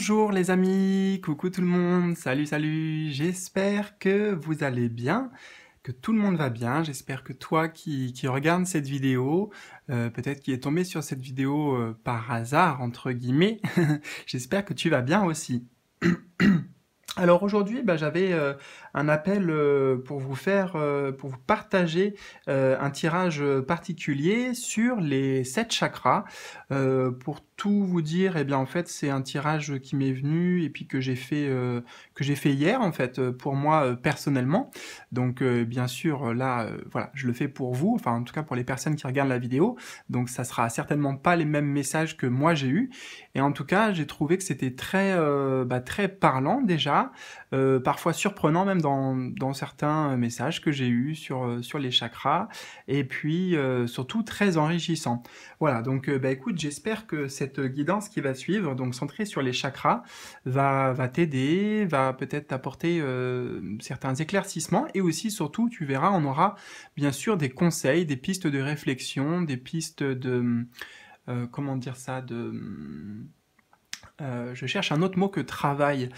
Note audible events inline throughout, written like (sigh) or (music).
Bonjour les amis, coucou tout le monde, salut salut, j'espère que vous allez bien, que tout le monde va bien, j'espère que toi qui, regardes regarde cette vidéo, euh, peut-être qui est tombé sur cette vidéo euh, par hasard entre guillemets, (laughs) j'espère que tu vas bien aussi. (clears throat) Alors aujourd'hui, bah, j'avais euh, un appel euh, pour vous faire, euh, pour vous partager un tirage particulier sur les sept chakras. pour tout vous dire, et eh bien en fait c'est un tirage qui m'est venu et puis que j'ai fait que j'ai fait hier en fait euh, pour moi euh, personnellement. Donc euh, bien sûr là voilà, je le fais pour vous, enfin en tout cas pour les personnes qui regardent la vidéo. Donc ça sera certainement pas les mêmes messages que moi j'ai eu et en tout cas, j'ai trouvé que c'était très bah, très parlant déjà, parfois surprenant même dans, dans certains messages que j'ai eu sur sur les chakras et puis surtout très enrichissant. Voilà, donc bah écoute, j'espère que cette guidance qui va suivre donc centrée sur les chakras va va t'aider, va peut-être t'apporter euh, certains éclaircissements et aussi surtout tu verras on aura bien sûr des conseils, des pistes de réflexion, des pistes de euh, comment dire ça de euh, je cherche un autre mot que travail.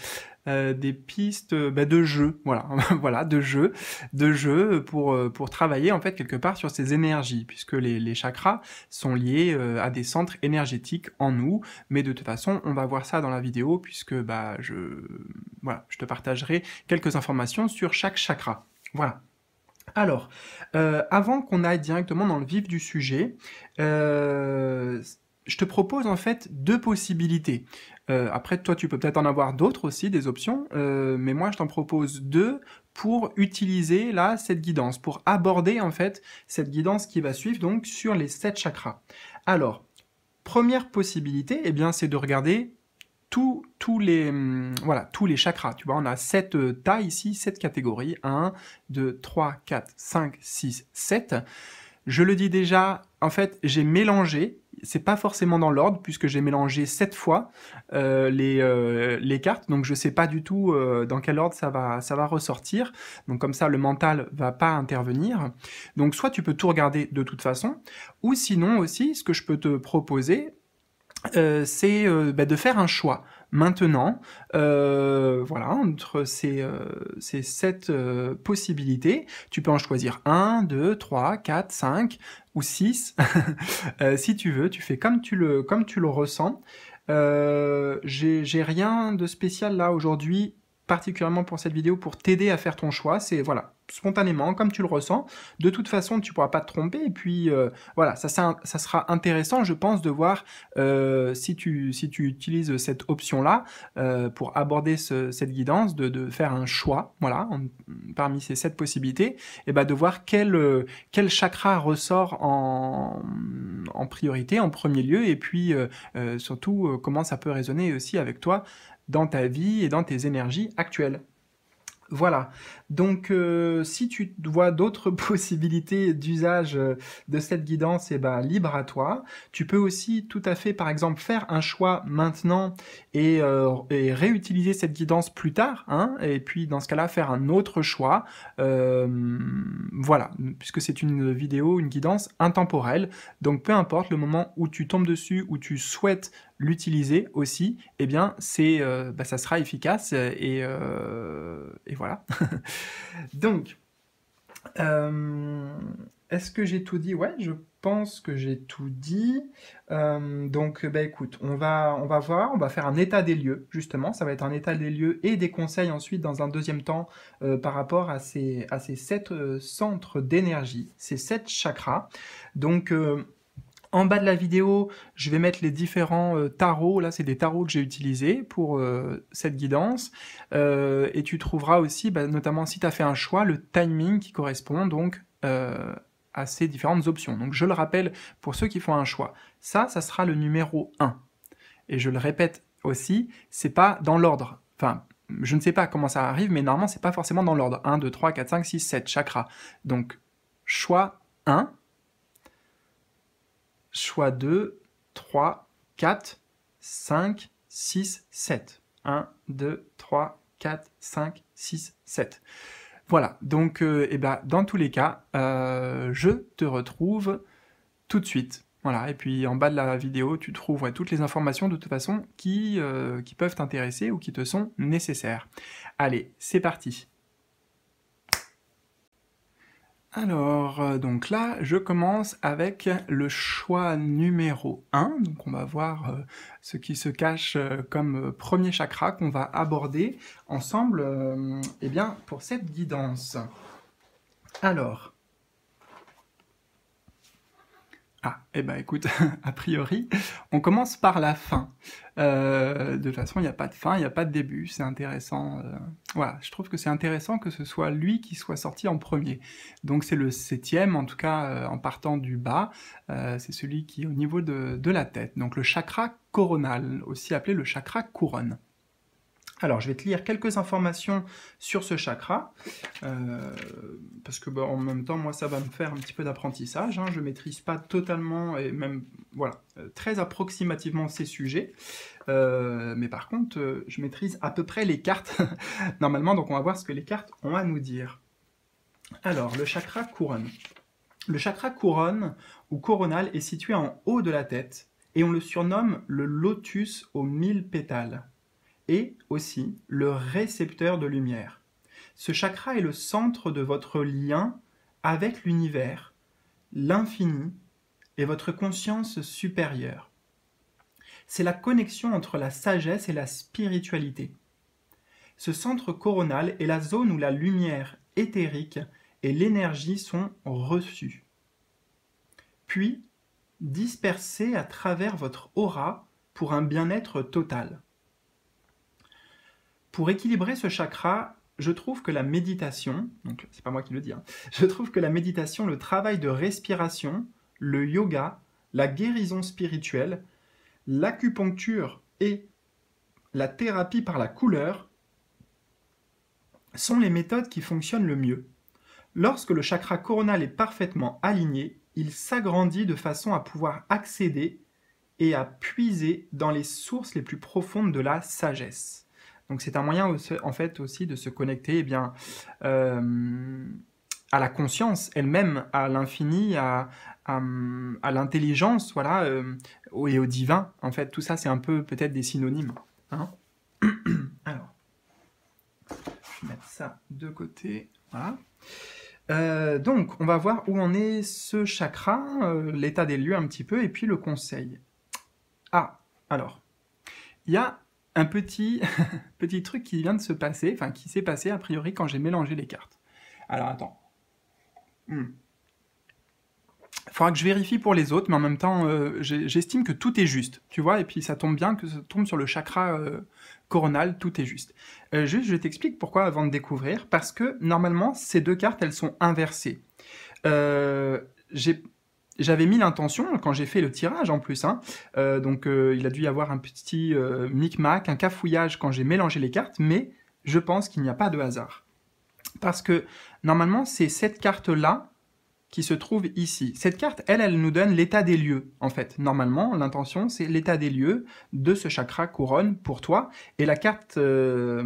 Euh, des pistes euh, bah, de jeu, voilà, (laughs) voilà, de jeu, de jeu pour pour travailler en fait quelque part sur ces énergies, puisque les, chakras sont liés à des centres énergétiques en nous, mais de toute façon on va voir ça dans la vidéo puisque bah je voilà, je te partagerai quelques informations sur chaque chakra, voilà. Alors, avant qu'on aille directement dans le vif du sujet, je te propose en fait deux possibilités. Euh, après, toi, tu peux peut-être en avoir d'autres aussi, des options, euh, mais moi, je t'en propose deux pour utiliser là cette guidance, pour aborder en fait cette guidance qui va suivre donc sur les sept chakras. Alors, première possibilité, eh bien, c'est de regarder tous, les hum, voilà tous les chakras. Tu vois, on a sept euh, ici, sept catégories 1, 2, 3, 4, 5, 6, 7. Je le dis déjà, en fait, j'ai mélangé c'est pas forcément dans l'ordre puisque j'ai mélangé sept fois euh, euh, les, cartes, donc je ne sais pas du tout euh, dans quel ordre ça va, ça va ressortir. Donc comme ça, le mental va pas intervenir. Donc soit tu peux tout regarder de toute façon, ou sinon aussi, ce que je peux te proposer, c'est bah, de faire un choix maintenant, euh, voilà, entre ces, euh, ces sept euh, possibilités, tu peux en choisir 1, 2, 3, 4, 5 ou 6. (laughs) Euh, si tu veux, tu fais comme tu le, comme tu le ressens. J'ai rien de spécial là aujourd'hui particulièrement pour cette vidéo pour t'aider à faire ton choix. C'est voilà, spontanément, comme tu le ressens. De toute façon, tu pourras pas te tromper. Et puis euh, voilà, ça, ça, sera intéressant, je pense, de voir euh, si, tu, si tu utilises cette option-là euh, pour aborder cette guidance, de, faire un choix, voilà, parmi ces sept possibilités, et bah de voir quel, quel chakra ressort en, en priorité, en premier lieu, et puis surtout comment ça peut résonner aussi avec toi dans ta vie et dans tes énergies actuelles. Voilà. Donc, euh, si tu vois d'autres (laughs) possibilités d'usage euh, de cette guidance, eh ben, libre à toi. Tu peux aussi tout à fait, par exemple, faire un choix maintenant et, euh, réutiliser cette guidance plus tard, hein, et puis dans ce cas-là, faire un autre choix. voilà, puisque c'est une vidéo, une guidance intemporelle. Donc, peu importe le moment où tu tombes dessus, où tu souhaites l'utiliser aussi, eh bien, c'est, bah, ça sera efficace et voilà. (laughs) Donc, euh, est-ce que j'ai tout dit Ouais, je pense que j'ai tout dit. Euh, donc, bah, écoute, on va, on va voir, on va faire un état des lieux, justement. Ça va être un état des lieux et des conseils ensuite, dans un deuxième temps, euh, par rapport à ces, à ces sept centres d'énergie, ces sept chakras. Donc, en bas de la vidéo, je vais mettre les différents euh, tarots. Là, c'est des tarots que j'ai utilisés pour euh, cette guidance. Euh, et tu trouveras aussi, bah, notamment si tu as fait un choix, le timing qui correspond donc à ces différentes options. Donc je le rappelle pour ceux qui font un choix. Ça, ça sera le numéro 1. Et je le répète aussi, c'est pas dans l'ordre. Enfin, je ne sais pas comment ça arrive, mais normalement, c'est pas forcément dans l'ordre. 1, 2, 3, 4, 5, 6, 7 chakra. Donc, choix 1, Soit 2, 3, 4, 5, 6, 7. 1, 2, 3, 4, 5, 6, 7. Voilà, donc euh, eh ben, dans tous les cas, euh, je te retrouve tout de suite. Voilà, et puis en bas de la vidéo, tu trouveras toutes les informations de toute façon qui euh, peuvent t'intéresser ou qui te sont nécessaires. Allez, c'est parti alors, euh, donc là, je commence avec le choix numéro 1. Donc on va voir euh, ce qui se cache euh, comme premier chakra qu'on va aborder ensemble eh bien, pour cette guidance. Alors, Ah, et eh ben écoute, (laughs) a priori, on commence par la fin. Euh, de toute façon, il n'y a pas de fin, il n'y a pas de début, c'est intéressant. Euh, voilà, je trouve que c'est intéressant que ce soit lui qui soit sorti en premier. Donc c'est le septième, en tout cas euh, en partant du bas, c'est celui qui est au niveau de, de la tête. Donc le chakra coronal, aussi appelé le chakra couronne. Alors, je vais te lire quelques informations sur ce chakra, euh, parce que bah, en même temps, moi, ça va me faire un petit peu d'apprentissage. Hein. je ne maîtrise pas totalement, et même, voilà, euh, très approximativement ces sujets. Euh, mais par contre, je maîtrise à peu près les cartes, (laughs) normalement, donc on va voir ce que les cartes ont à nous dire. Alors, le chakra couronne. Le chakra couronne, ou coronal, est situé en haut de la tête, et on le surnomme le lotus aux mille pétales et aussi le récepteur de lumière. Ce chakra est le centre de votre lien avec l'univers, l'infini et votre conscience supérieure. C'est la connexion entre la sagesse et la spiritualité. Ce centre coronal est la zone où la lumière éthérique et l'énergie sont reçues, puis dispersées à travers votre aura pour un bien-être total. Pour équilibrer ce chakra, je trouve que la méditation, donc c'est pas moi qui le hein, je trouve que la méditation, le travail de respiration, le yoga, la guérison spirituelle, l'acupuncture et la thérapie par la couleur sont les méthodes qui fonctionnent le mieux. Lorsque le chakra coronal est parfaitement aligné, il s'agrandit de façon à pouvoir accéder et à puiser dans les sources les plus profondes de la sagesse. Donc c'est un moyen aussi, en fait aussi de se connecter eh bien, euh, à la conscience elle-même, à l'infini, à, à, l'intelligence, voilà, euh, et au divin. En fait, tout ça c'est un peu peut-être des synonymes. Hein. (coughs) Alors, je vais mettre ça de côté. Voilà. Euh, donc, on va voir où en est ce chakra, l'état des lieux un petit peu, et puis le conseil. Ah, alors, il y a un petit, (laughs) petit truc qui vient de se passer, enfin qui s'est passé a priori quand j'ai mélangé les cartes. Alors attends. Il hmm. Faudra que je vérifie pour les autres, mais en même temps, euh, j'estime que tout est juste, tu vois, et puis ça tombe bien que ça tombe sur le chakra euh, coronal, tout est juste. Euh, juste, je t'explique pourquoi avant de découvrir, parce que normalement, ces deux cartes, elles sont inversées j'avais mis l'intention, quand j'ai fait le tirage en plus, hein, euh, donc euh, il a dû y avoir un petit euh, micmac, un cafouillage quand j'ai mélangé les cartes, mais je pense qu'il n'y a pas de hasard. Parce que normalement, c'est cette carte-là qui se trouve ici. Cette carte, elle, elle nous donne l'état des lieux. En fait, normalement, l'intention, c'est l'état des lieux de ce chakra couronne pour toi. Et la carte, euh,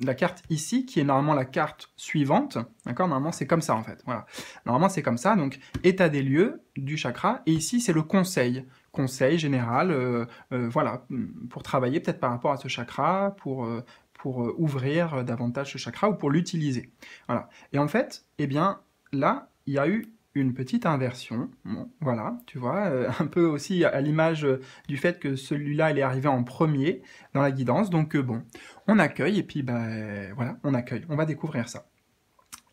la carte ici, qui est normalement la carte suivante, d'accord Normalement, c'est comme ça, en fait. Voilà. Normalement, c'est comme ça. Donc, état des lieux du chakra. Et ici, c'est le conseil. Conseil général, euh, euh, voilà, pour travailler peut-être par rapport à ce chakra, pour pour ouvrir davantage ce chakra ou pour l'utiliser. Voilà. Et en fait, eh bien, là, il y a eu une petite inversion. voilà, tu vois, euh, (laughs) un peu aussi à l'image euh, du fait que celui-là, il est arrivé en premier dans la guidance. Donc euh, bon, on accueille et puis ben voilà, on accueille, on va découvrir ça.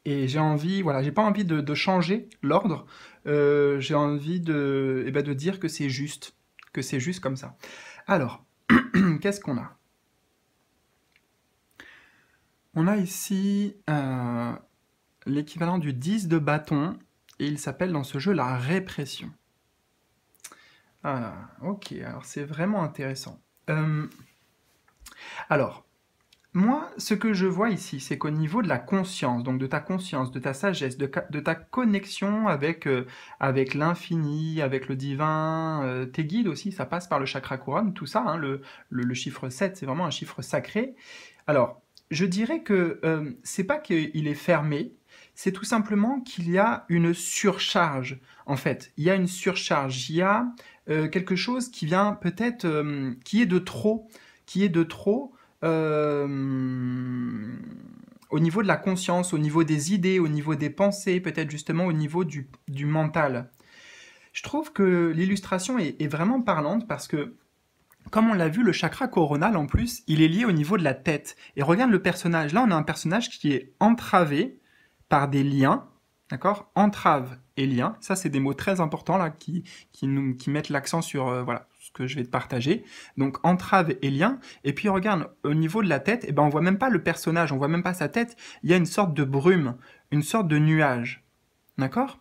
Et j'ai envie, voilà, j'ai pas envie de, changer l'ordre, j'ai envie de, eh ben, de dire que c'est juste, que c'est juste comme ça. Alors, (clears throat) qu'est-ce qu'on a On a ici l'équivalent du 10 de bâton et il s'appelle dans ce jeu la répression. Ah, ok, alors c'est vraiment intéressant. Euh, alors, moi, ce que je vois ici, c'est qu'au niveau de la conscience, donc de ta conscience, de ta sagesse, de, ta connexion avec, euh, avec l'infini, avec le divin, euh, tes guides aussi, ça passe par le chakra couronne, tout ça, hein, le, chiffre 7, c'est vraiment un chiffre sacré. Alors, je dirais que c'est pas qu'il est fermé, c'est tout simplement qu'il y a une surcharge. En fait, il y a une surcharge, il y a euh, quelque chose qui vient peut-être, euh, qui est de trop, qui est de trop euh, au niveau de la conscience, au niveau des idées, au niveau des pensées, peut-être justement au niveau du, mental. Je trouve que l'illustration est vraiment parlante parce que comme on l'a vu, le chakra coronal en plus, il est lié au niveau de la tête. Et regarde le personnage. Là, on a un personnage qui est entravé par des liens, d'accord Entrave et lien. Ça, c'est des mots très importants là qui, qui, mettent l'accent sur euh, voilà ce que je vais te partager. Donc entrave et lien. Et puis regarde au niveau de la tête, et eh ne ben on voit même pas le personnage, on voit même pas sa tête. Il y a une sorte de brume, une sorte de nuage, d'accord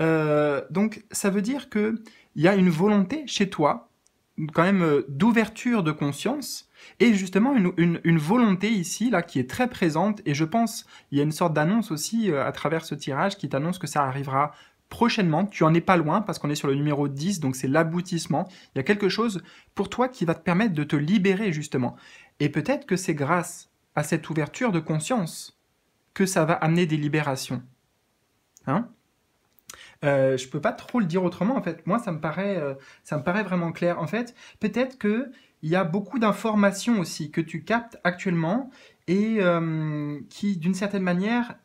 euh, Donc ça veut dire que il y a une volonté chez toi, quand même euh, d'ouverture de conscience et justement, une, une, volonté ici, là, qui est très présente, et je pense, il y a une sorte d'annonce aussi euh, à travers ce tirage qui t'annonce que ça arrivera prochainement. Tu en es pas loin parce qu'on est sur le numéro 10, donc c'est l'aboutissement. Il y a quelque chose pour toi qui va te permettre de te libérer, justement. Et peut-être que c'est grâce à cette ouverture de conscience que ça va amener des libérations. Hein euh, peux pas trop le dire autrement en fait. Moi, ça me paraît, euh, ça me paraît vraiment clair. En fait, peut-être que il y a beaucoup d'informations aussi que tu captes actuellement et euh, qui, d'une certaine manière,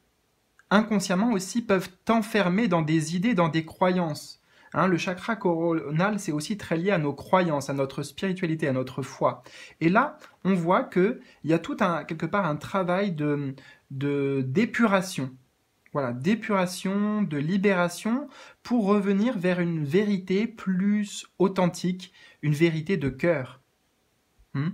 inconsciemment aussi, peuvent t'enfermer dans des idées, dans des croyances. Hein, le chakra coronal, c'est aussi très lié à nos croyances, à notre spiritualité, à notre foi. Et là, on voit qu'il y a tout un, quelque part un travail de d'épuration. Voilà, d'épuration, de libération, pour revenir vers une vérité plus authentique, une vérité de cœur. Hmm?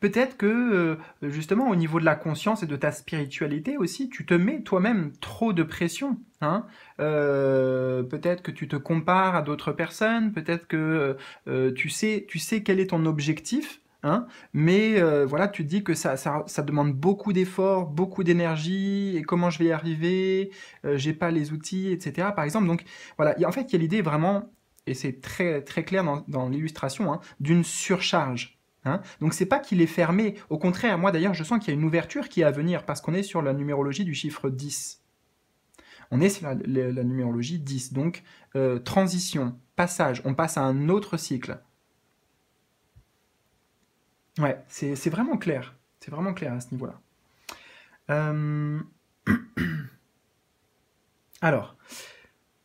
Peut-être que euh, justement au niveau de la conscience et de ta spiritualité aussi, tu te mets toi-même trop de pression. Hein euh, peut-être que tu te compares à d'autres personnes, peut-être que euh, tu, sais, tu sais quel est ton objectif, Hein mais voilà, tu te dis que ça, ça, demande beaucoup d'efforts, beaucoup d'énergie, et comment je vais y arriver, j'ai pas les outils, etc. Par exemple, donc voilà, en fait, il y a l'idée vraiment et c'est très, très clair dans, dans l'illustration, hein, d'une surcharge. Hein Donc c'est pas qu'il est fermé, au contraire, moi d'ailleurs je sens qu'il y a une ouverture qui est à venir parce qu'on est sur la numérologie du chiffre 10. On est sur la, numérologie 10, donc euh, transition, passage, on passe à un autre cycle. Ouais, c'est vraiment clair, c'est vraiment clair à ce niveau-là. Euh, (clears throat) alors,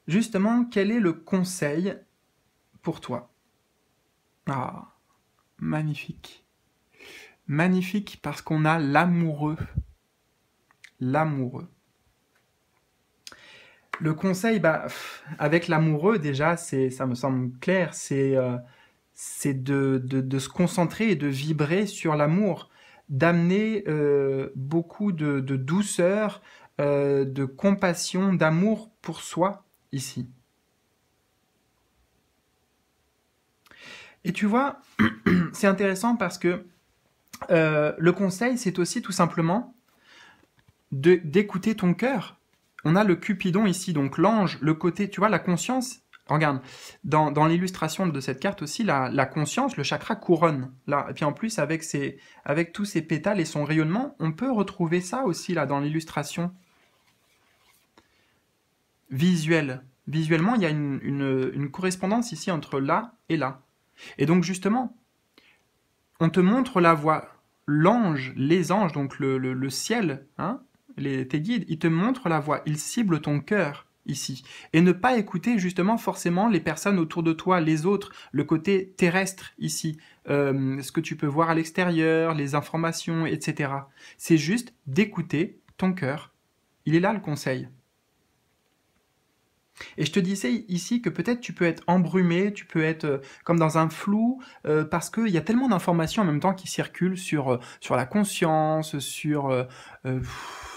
justement, quel est le conseil toi. Ah, magnifique. Magnifique parce qu'on a l'amoureux. L'amoureux. Le conseil, bah, avec l'amoureux déjà, c'est, ça me semble clair, c'est euh, c'est de, de, se concentrer et de vibrer sur l'amour, d'amener euh, beaucoup de, douceur, euh, de compassion, d'amour pour soi ici. Et tu vois, (clears throat) c'est intéressant parce que euh, le conseil, c'est aussi tout simplement d'écouter ton cœur. On a le Cupidon ici, donc l'ange, le côté, tu vois, la conscience. Regarde, dans, l'illustration de cette carte aussi, la, conscience, le chakra couronne. Là. Et puis en plus, avec, avec tous ses pétales et son rayonnement, on peut retrouver ça aussi là dans l'illustration visuelle. Visuellement, il y a une correspondance ici entre là et là. Et donc justement, on te montre la voie. L'ange, les anges, donc le, ciel, hein, les, tes guides, ils te montrent la voie, ils ciblent ton cœur ici. Et ne pas écouter justement forcément les personnes autour de toi, les autres, le côté terrestre ici, euh, ce que tu peux voir à l'extérieur, les informations, etc. C'est juste d'écouter ton cœur. Il est là le conseil. Et je te disais ici que peut-être tu peux être embrumé, tu peux être euh, comme dans un flou, euh, parce qu'il y a tellement d'informations en même temps qui circulent sur, euh, la conscience, sur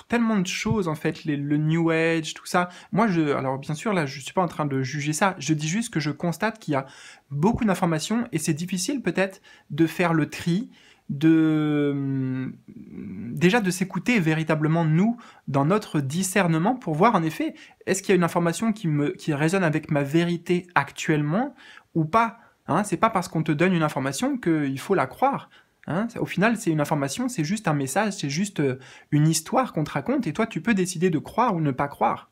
tellement de choses en fait, le New Age, tout ça. Moi, je, alors bien sûr, là, je suis pas en train de juger ça, je dis juste que je constate qu'il y a beaucoup d'informations et c'est difficile peut-être de faire le tri, de déjà de s'écouter véritablement nous dans notre discernement pour voir en effet est-ce qu'il y a une information qui me qui résonne avec ma vérité actuellement ou pas. Hein, c'est pas parce qu'on te donne une information qu'il faut la croire. Hein? au final, c'est une information, c'est juste un message, c'est juste euh, une histoire qu'on te raconte, et toi, tu peux décider de croire ou ne pas croire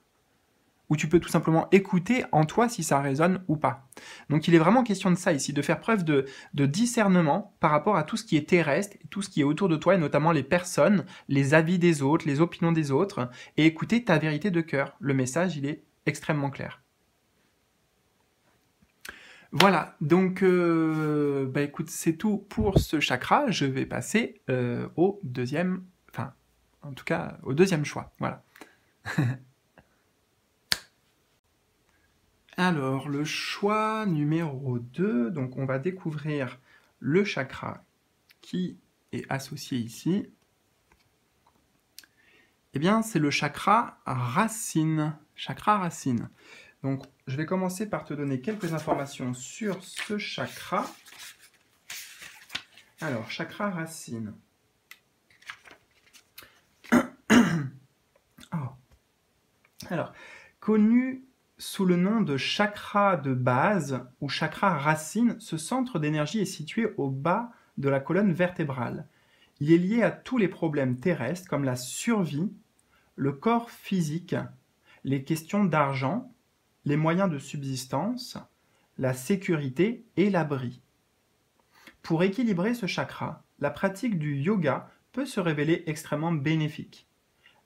ou tu peux tout simplement écouter en toi si ça résonne ou pas. Donc il est vraiment question de ça ici, de faire preuve de, discernement par rapport à tout ce qui est terrestre, tout ce qui est autour de toi, et notamment les personnes, les avis des autres, les opinions des autres, et écouter ta vérité de cœur. Le message, il est extrêmement clair. Voilà, donc euh, bah écoute, c'est tout pour ce chakra. Je vais passer euh, au deuxième, enfin, en tout cas, au deuxième choix. Voilà. (laughs) Alors, le choix numéro 2, donc on va découvrir le chakra qui est associé ici. Eh bien, c'est le chakra racine. Chakra racine. Donc, je vais commencer par te donner quelques informations sur ce chakra. Alors, chakra racine. (coughs) Ah. Alors, connu sous le nom de chakra de base ou chakra racine, ce centre d'énergie est situé au bas de la colonne vertébrale. Il est lié à tous les problèmes terrestres comme la survie, le corps physique, les questions d'argent, les moyens de subsistance, la sécurité et l'abri. Pour équilibrer ce chakra, la pratique du yoga peut se révéler extrêmement bénéfique.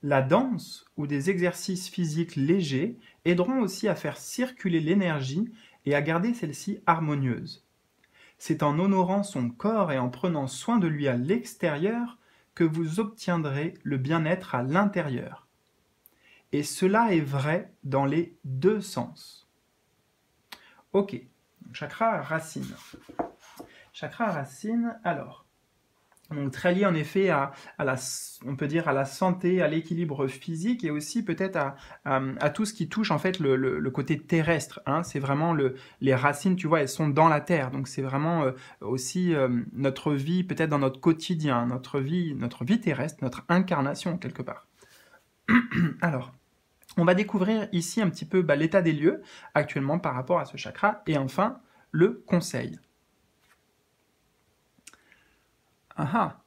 La danse ou des exercices physiques légers aideront aussi à faire circuler l'énergie et à garder celle-ci harmonieuse. C'est en honorant son corps et en prenant soin de lui à l'extérieur que vous obtiendrez le bien-être à l'intérieur. Et cela est vrai dans les deux sens. Ok, chakra racine. Chakra racine, alors, donc très lié en effet à, la, on peut dire à la santé, à l'équilibre physique et aussi peut-être à, tout ce qui touche en fait le, côté terrestre. Hein. C'est vraiment les racines, tu vois, elles sont dans la terre, donc c'est vraiment euh, aussi euh, notre vie, peut-être dans notre quotidien, notre vie, notre vie terrestre, notre incarnation quelque part. (clears throat) Alors. On va découvrir ici un petit peu bah, l'état des lieux actuellement par rapport à ce chakra et enfin le conseil. Ah ah.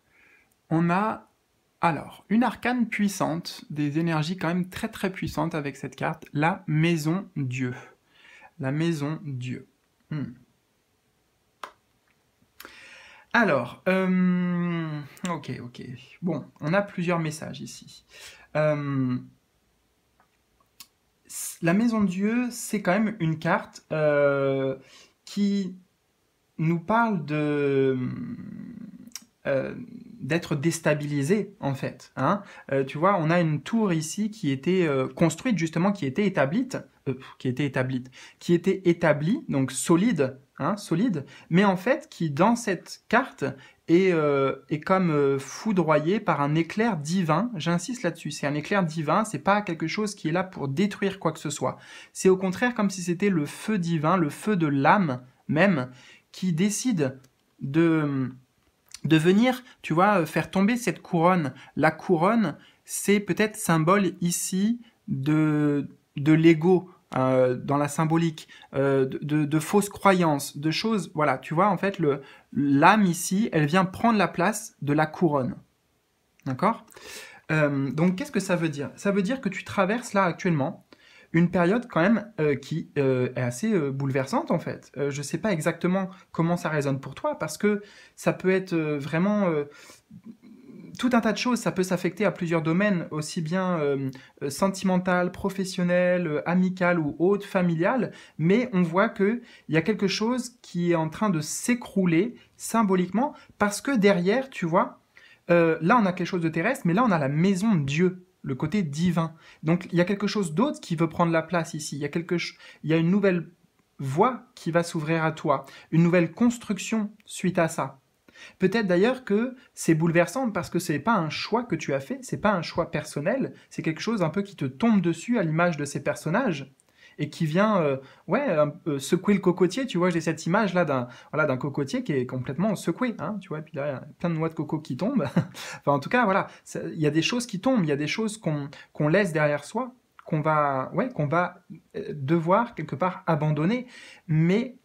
On a alors une arcane puissante, des énergies quand même très très puissantes avec cette carte, la maison Dieu. La maison Dieu. Hmm. Alors, euh, ok, ok. Bon, on a plusieurs messages ici. Euh, la maison Dieu, c'est quand même une carte euh, qui nous parle de euh, d'être déstabilisé en fait. Hein. Euh, tu vois, on a une tour ici qui était euh, construite justement, qui était établie, qui était établie, qui était établie, donc solide, hein, solide, mais en fait qui dans cette carte est, est comme foudroyée par un éclair divin. J'insiste là-dessus, c'est un éclair divin, c'est pas quelque chose qui est là pour détruire quoi que ce soit. C'est au contraire comme si c'était le feu divin, le feu de l'âme même, qui décide de de venir, tu vois, euh, faire tomber cette couronne. La couronne, c'est peut-être symbole ici de, de l'ego. Euh, dans la symbolique, euh, de, fausses croyances, de choses, voilà, tu vois, en fait, le l'âme ici, elle vient prendre la place de la couronne. D'accord Donc, qu'est-ce que ça veut dire Ça veut dire que tu traverses là actuellement une période quand même euh, qui euh, est assez euh, bouleversante en fait. je ne sais pas exactement comment ça résonne pour toi parce que ça peut être vraiment tout un tas de choses. Ça peut s'affecter à plusieurs domaines, aussi bien sentimental, professionnel, amical ou autre, familial. Mais on voit qu'il y a quelque chose qui est en train de s'écrouler symboliquement parce que derrière, tu vois, là on a quelque chose de terrestre, mais là on a la maison de Dieu le côté divin. Donc il y a quelque chose d'autre qui veut prendre la place ici, il y a, quelque il y a une nouvelle voie qui va s'ouvrir à toi, une nouvelle construction suite à ça. Peut-être d'ailleurs que c'est bouleversant parce que ce n'est pas un choix que tu as fait, c'est pas un choix personnel, c'est quelque chose un peu qui te tombe dessus à l'image de ces personnages et qui vient euh, ouais, secouer le cocotier. Tu vois, j'ai cette image là d'un voilà, d'un cocotier qui est complètement secoué. Hein, tu vois, et puis là, il y a plein de noix de coco qui tombent. (laughs) enfin, en tout cas, voilà, il y a des choses qui tombent, il y a des choses qu'on laisse derrière soi, qu'on va, ouais, qu'on va euh, devoir quelque part abandonner. Mais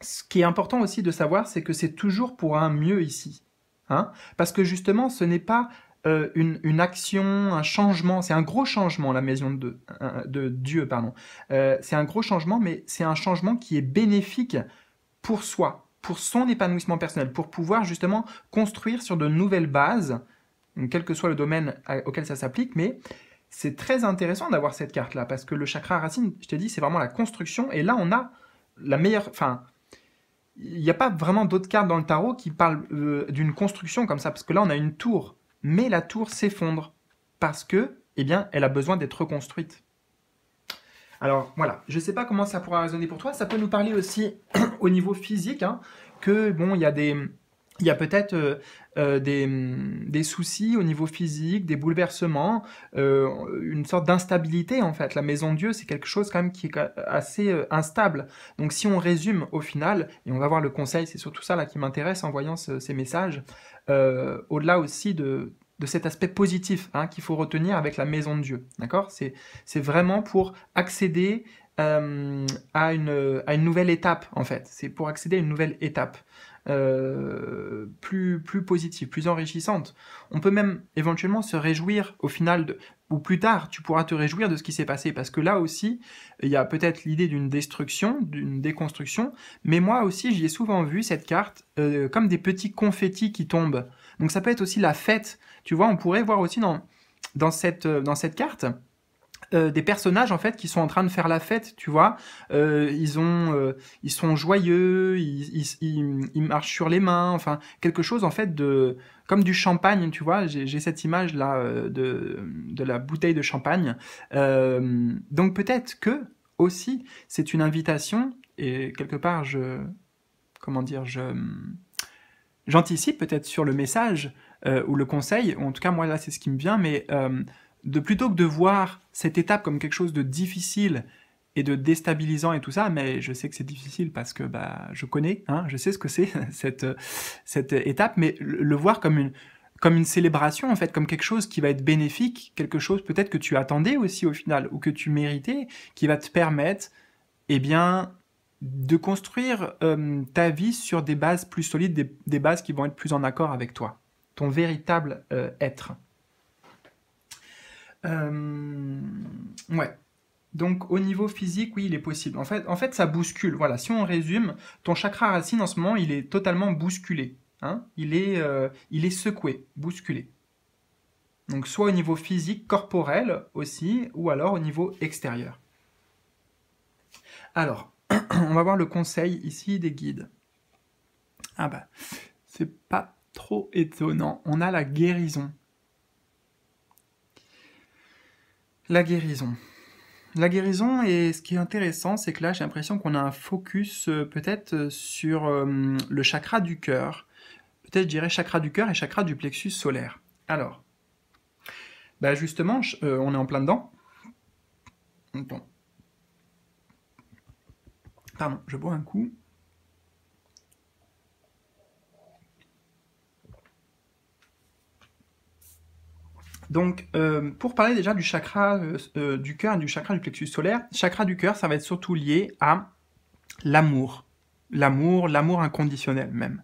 ce qui est important aussi de savoir, c'est que c'est toujours pour un mieux ici. Hein, parce que justement, ce n'est pas euh, une, action, un changement. C'est un gros changement, la maison de, euh, Dieu, pardon. Euh, c'est un gros changement, mais c'est un changement qui est bénéfique pour soi, pour son épanouissement personnel, pour pouvoir justement construire sur de nouvelles bases, quel que soit le domaine auquel ça s'applique, mais c'est très intéressant d'avoir cette carte-là, parce que le chakra racine, je te dis, c'est vraiment la construction, et là on a la meilleure... Enfin, il n'y a pas vraiment d'autres cartes dans le tarot qui parlent d'une construction comme ça, parce que là on a une tour, mais la tour s'effondre parce que, eh bien, elle a besoin d'être reconstruite. Alors voilà, je ne sais pas comment ça pourra résonner pour toi. Ça peut nous parler aussi (clears throat) au niveau physique, hein, que bon, il y a des, il y a peut-être euh, euh, des, soucis au niveau physique, des bouleversements, euh, une sorte d'instabilité en fait. La maison de Dieu, c'est quelque chose quand même qui est assez instable. Donc si on résume au final, et on va voir le conseil, c'est surtout ça là qui m'intéresse en voyant ces messages, euh, au-delà aussi de, de, cet aspect positif hein, qu'il faut retenir avec la maison de Dieu. D'accord c'est, c'est vraiment pour accéder euh, à, une, à une nouvelle étape, en fait. C'est pour accéder à une nouvelle étape. Euh, plus, plus positive, plus enrichissante. On peut même éventuellement se réjouir au final de, ou plus tard, tu pourras te réjouir de ce qui s'est passé, parce que là aussi, il y a peut-être l'idée d'une destruction, d'une déconstruction, mais moi aussi, j'y ai souvent vu cette carte euh, comme des petits confettis qui tombent. Donc ça peut être aussi la fête, tu vois, on pourrait voir aussi dans, dans, cette, euh, dans cette carte, euh, des personnages en fait qui sont en train de faire la fête, tu vois. Euh, ils ont, euh, ils sont joyeux, ils, marchent sur les mains, enfin quelque chose en fait de comme du champagne, tu vois. J'ai cette image là de, de la bouteille de champagne. donc peut-être que aussi c'est une invitation et quelque part je comment dire je j'anticipe peut-être sur le message ou le conseil. En tout cas moi là c'est ce qui me vient, mais de plutôt que de voir cette étape comme quelque chose de difficile et de déstabilisant et tout ça, mais je sais que c'est difficile parce que bah, je connais, hein, je sais ce que c'est (laughs) cette, étape, mais le, voir comme une, comme une célébration en fait, comme quelque chose qui va être bénéfique, quelque chose peut-être que tu attendais aussi au final ou que tu méritais, qui va te permettre eh bien, de construire euh, ta vie sur des bases plus solides, des, bases qui vont être plus en accord avec toi, ton véritable euh, être. Euh, ouais. Donc au niveau physique, oui, il est possible. En fait, en fait, ça bouscule. Voilà, si on résume, ton chakra racine en ce moment, il est totalement bousculé. Hein il, est, euh, il est secoué, bousculé. Donc soit au niveau physique, corporel aussi, ou alors au niveau extérieur. Alors, (clears throat) on va voir le conseil ici des guides. Ah bah, c'est pas trop étonnant. On a la guérison. La guérison. La guérison, et ce qui est intéressant, c'est que là, j'ai l'impression qu'on a un focus euh, peut-être euh, sur euh, le chakra du cœur. Peut-être, je dirais, chakra du cœur et chakra du plexus solaire. Alors, bah, justement, on est en plein dedans. Pardon, je bois un coup. Donc, euh, pour parler déjà du chakra euh, euh, du cœur et du chakra du plexus solaire, chakra du cœur, ça va être surtout lié à l'amour. L'amour, l'amour inconditionnel même.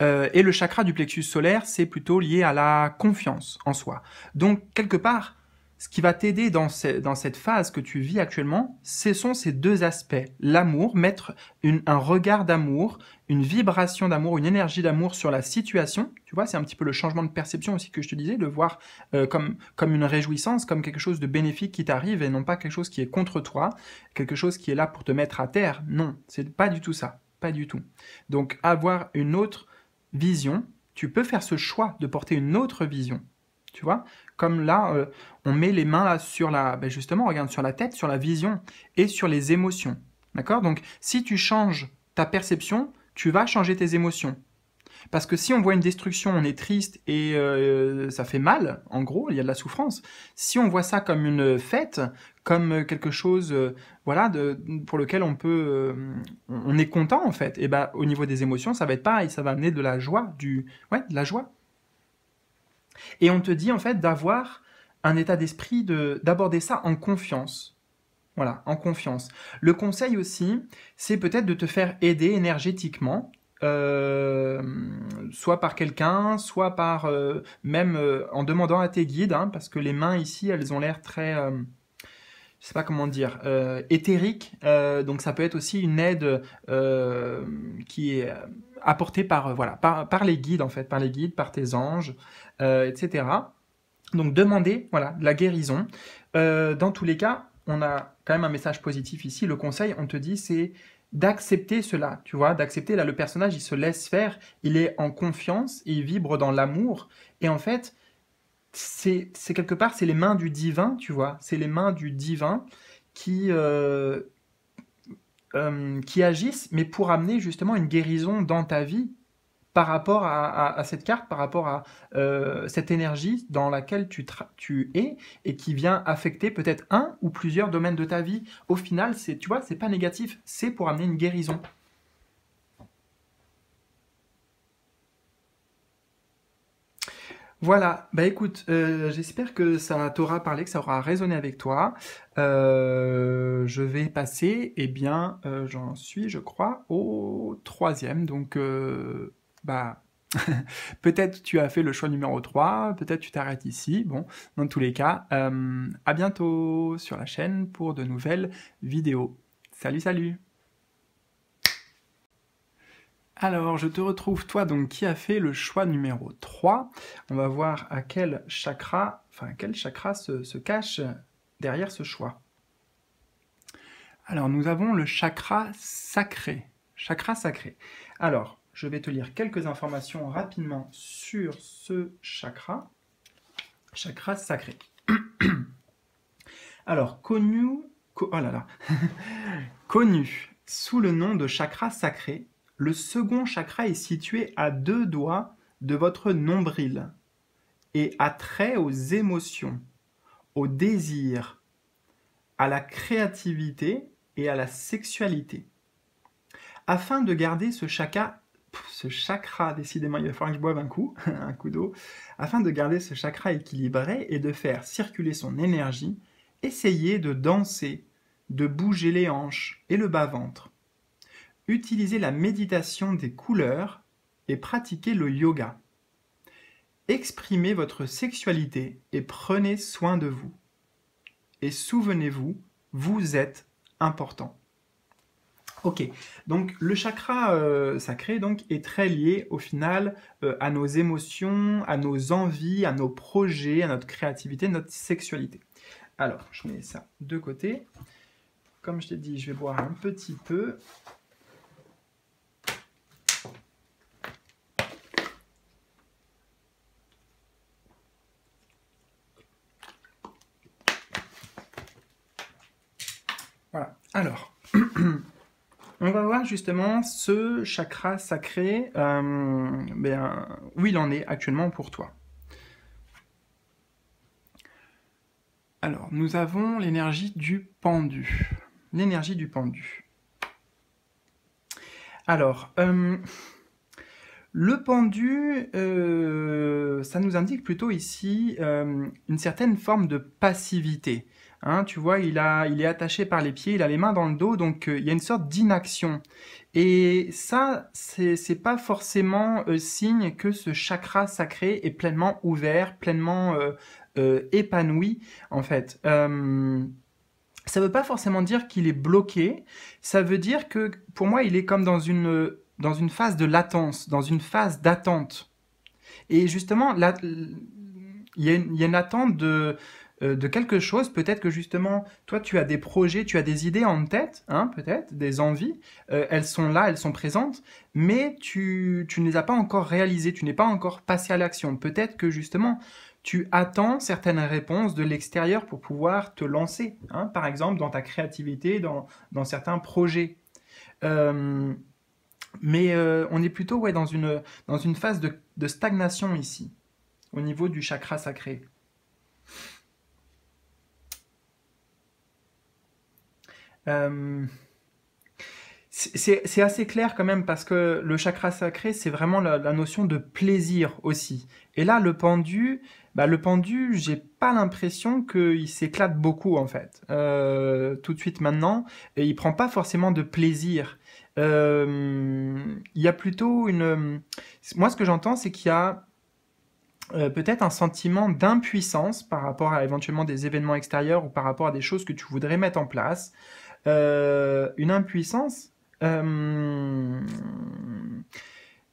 et le chakra du plexus solaire, c'est plutôt lié à la confiance en soi. Donc, quelque part, ce qui va t'aider dans, cette phase que tu vis actuellement, ce sont ces deux aspects. L'amour, mettre un regard d'amour, une vibration d'amour, une énergie d'amour sur la situation. Tu vois, c'est un petit peu le changement de perception aussi que je te disais, de voir euh, comme, comme une réjouissance, comme quelque chose de bénéfique qui t'arrive et non pas quelque chose qui est contre toi, quelque chose qui est là pour te mettre à terre. Non, c'est pas du tout ça. Pas du tout. Donc avoir une autre vision, tu peux faire ce choix de porter une autre vision. Tu vois comme là, euh, on met les mains sur la, ben justement, regarde, sur la tête, sur la vision et sur les émotions. D'accord Donc, si tu changes ta perception, tu vas changer tes émotions. Parce que si on voit une destruction, on est triste et euh, ça fait mal, en gros, il y a de la souffrance. Si on voit ça comme une fête, comme quelque chose euh, voilà, de, pour lequel on peut on est content en fait, et eh ben au niveau des émotions, ça va être pareil, ça va amener de la joie, du ouais, de la joie. Et on te dit en fait d'avoir un état d'esprit de d'aborder ça en confiance. Voilà, en confiance. Le conseil aussi, c'est peut-être de te faire aider énergétiquement, euh, soit par quelqu'un, soit par euh, même euh, en demandant à tes guides, hein, parce que les mains ici, elles ont l'air très je pas comment dire, euh, éthérique. Euh, donc ça peut être aussi une aide euh, qui est apportée par voilà par, les guides en fait, par les guides, par tes anges, etc. Donc demander, voilà de la guérison. dans tous les cas, on a quand même un message positif ici. Le conseil, on te dit, c'est d'accepter cela, tu vois, d'accepter là le personnage, il se laisse faire, il est en confiance, il vibre dans l'amour et en fait, c'est quelque part, c'est les mains du divin, tu vois. C'est les mains du divin qui, euh, euh, qui agissent, mais pour amener justement une guérison dans ta vie par rapport à, cette carte, par rapport à euh, cette énergie dans laquelle tu, es et qui vient affecter peut-être un ou plusieurs domaines de ta vie. Au final, c'est tu vois, c'est pas négatif, c'est pour amener une guérison. Voilà, bah écoute, euh, j'espère que ça t'aura parlé, que ça aura résonné avec toi. Euh, je vais passer, eh bien, euh, j'en suis, je crois, au troisième. Donc, bah, (laughs) peut-être tu as fait le choix numéro 3, peut-être tu t'arrêtes ici. Bon, dans tous les cas, à bientôt sur la chaîne pour de nouvelles vidéos. Salut, salut alors, je te retrouve, toi, donc, qui a fait le choix numéro 3. On va voir à quel chakra, enfin, quel chakra se, cache derrière ce choix. Alors, nous avons le chakra sacré. Chakra sacré. Alors, je vais te lire quelques informations rapidement sur ce chakra. Chakra sacré. (clears throat) Alors, connu, oh là là. (laughs) connu sous le nom de chakra sacré, le second chakra est situé à deux doigts de votre nombril et a trait aux émotions, aux désirs, à la créativité et à la sexualité. Afin de garder ce chakra, ce chakra, décidément, il va falloir que je boive un coup, (laughs) un coup d'eau, afin de garder ce chakra équilibré et de faire circuler son énergie, essayez de danser, de bouger les hanches et le bas-ventre. Utilisez la méditation des couleurs et pratiquez le yoga. Exprimez votre sexualité et prenez soin de vous. Et souvenez-vous, vous êtes important. Ok, donc le chakra euh, sacré donc est très lié au final euh, à nos émotions, à nos envies, à nos projets, à notre créativité, notre sexualité. Alors, je mets ça de côté. Comme je t'ai dit, je vais boire un petit peu. justement ce chakra sacré, euh, ben, où il en est actuellement pour toi. Alors, nous avons l'énergie du pendu. L'énergie du pendu. Alors, euh, le pendu, euh, ça nous indique plutôt ici une certaine forme de passivité. Hein, tu vois, il, a, il est attaché par les pieds, il a les mains dans le dos, donc euh, il y a une sorte d'inaction. Et ça, c'est pas forcément euh, signe que ce chakra sacré est pleinement ouvert, pleinement euh, épanoui, en fait. ça veut pas forcément dire qu'il est bloqué, ça veut dire que, pour moi, il est comme dans une, dans une phase de latence, dans une phase d'attente. Et justement, il il y, a une attente de, euh, de quelque chose. Peut-être que justement, toi, tu as des projets, tu as des idées en tête, hein, peut-être, des envies. Euh, elles sont là, elles sont présentes, mais tu, ne les as pas encore réalisées, tu n'es pas encore passé à l'action. Peut-être que justement, tu attends certaines réponses de l'extérieur pour pouvoir te lancer, hein, par exemple, dans ta créativité, dans, certains projets. Euh, mais on est plutôt dans, une, dans une phase de stagnation ici, au niveau du chakra sacré. Euh, c'est assez clair quand même parce que le chakra sacré, c'est vraiment la, notion de plaisir aussi. Et là, le pendu, bah, le pendu, j'ai pas l'impression qu'il s'éclate beaucoup en fait. Euh, tout de suite maintenant, et il prend pas forcément de plaisir. Euh, il y a plutôt une. Moi, ce que j'entends, c'est qu'il y a peut-être un sentiment d'impuissance par rapport à éventuellement des événements extérieurs ou par rapport à des choses que tu voudrais mettre en place. Euh, une impuissance. Euh,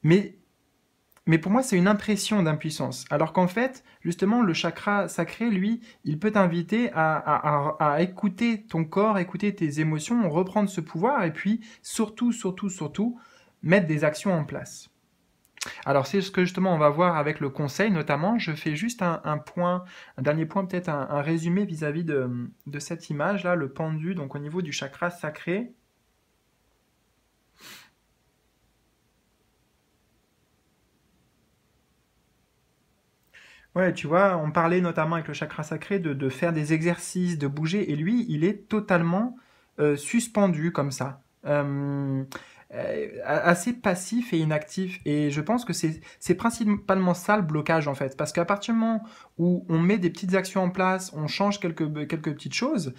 mais, pour moi, c'est une impression d'impuissance. Alors qu'en fait, justement, le chakra sacré, lui, il peut t'inviter à, écouter ton corps, écouter tes émotions, reprendre ce pouvoir et puis surtout, surtout, surtout, mettre des actions en place. Alors c'est ce que justement on va voir avec le conseil notamment. Je fais juste un, point, un dernier point peut-être, un, résumé vis-à-vis de, cette image là, le pendu, donc au niveau du chakra sacré. Ouais, tu vois, on parlait notamment avec le chakra sacré de, faire des exercices, de bouger, et lui, il est totalement euh, suspendu comme ça. Euh, euh, assez passif et inactif. Et je pense que c'est principalement ça le blocage en fait. Parce qu'à partir du moment où on met des petites actions en place, on change quelques, quelques petites choses,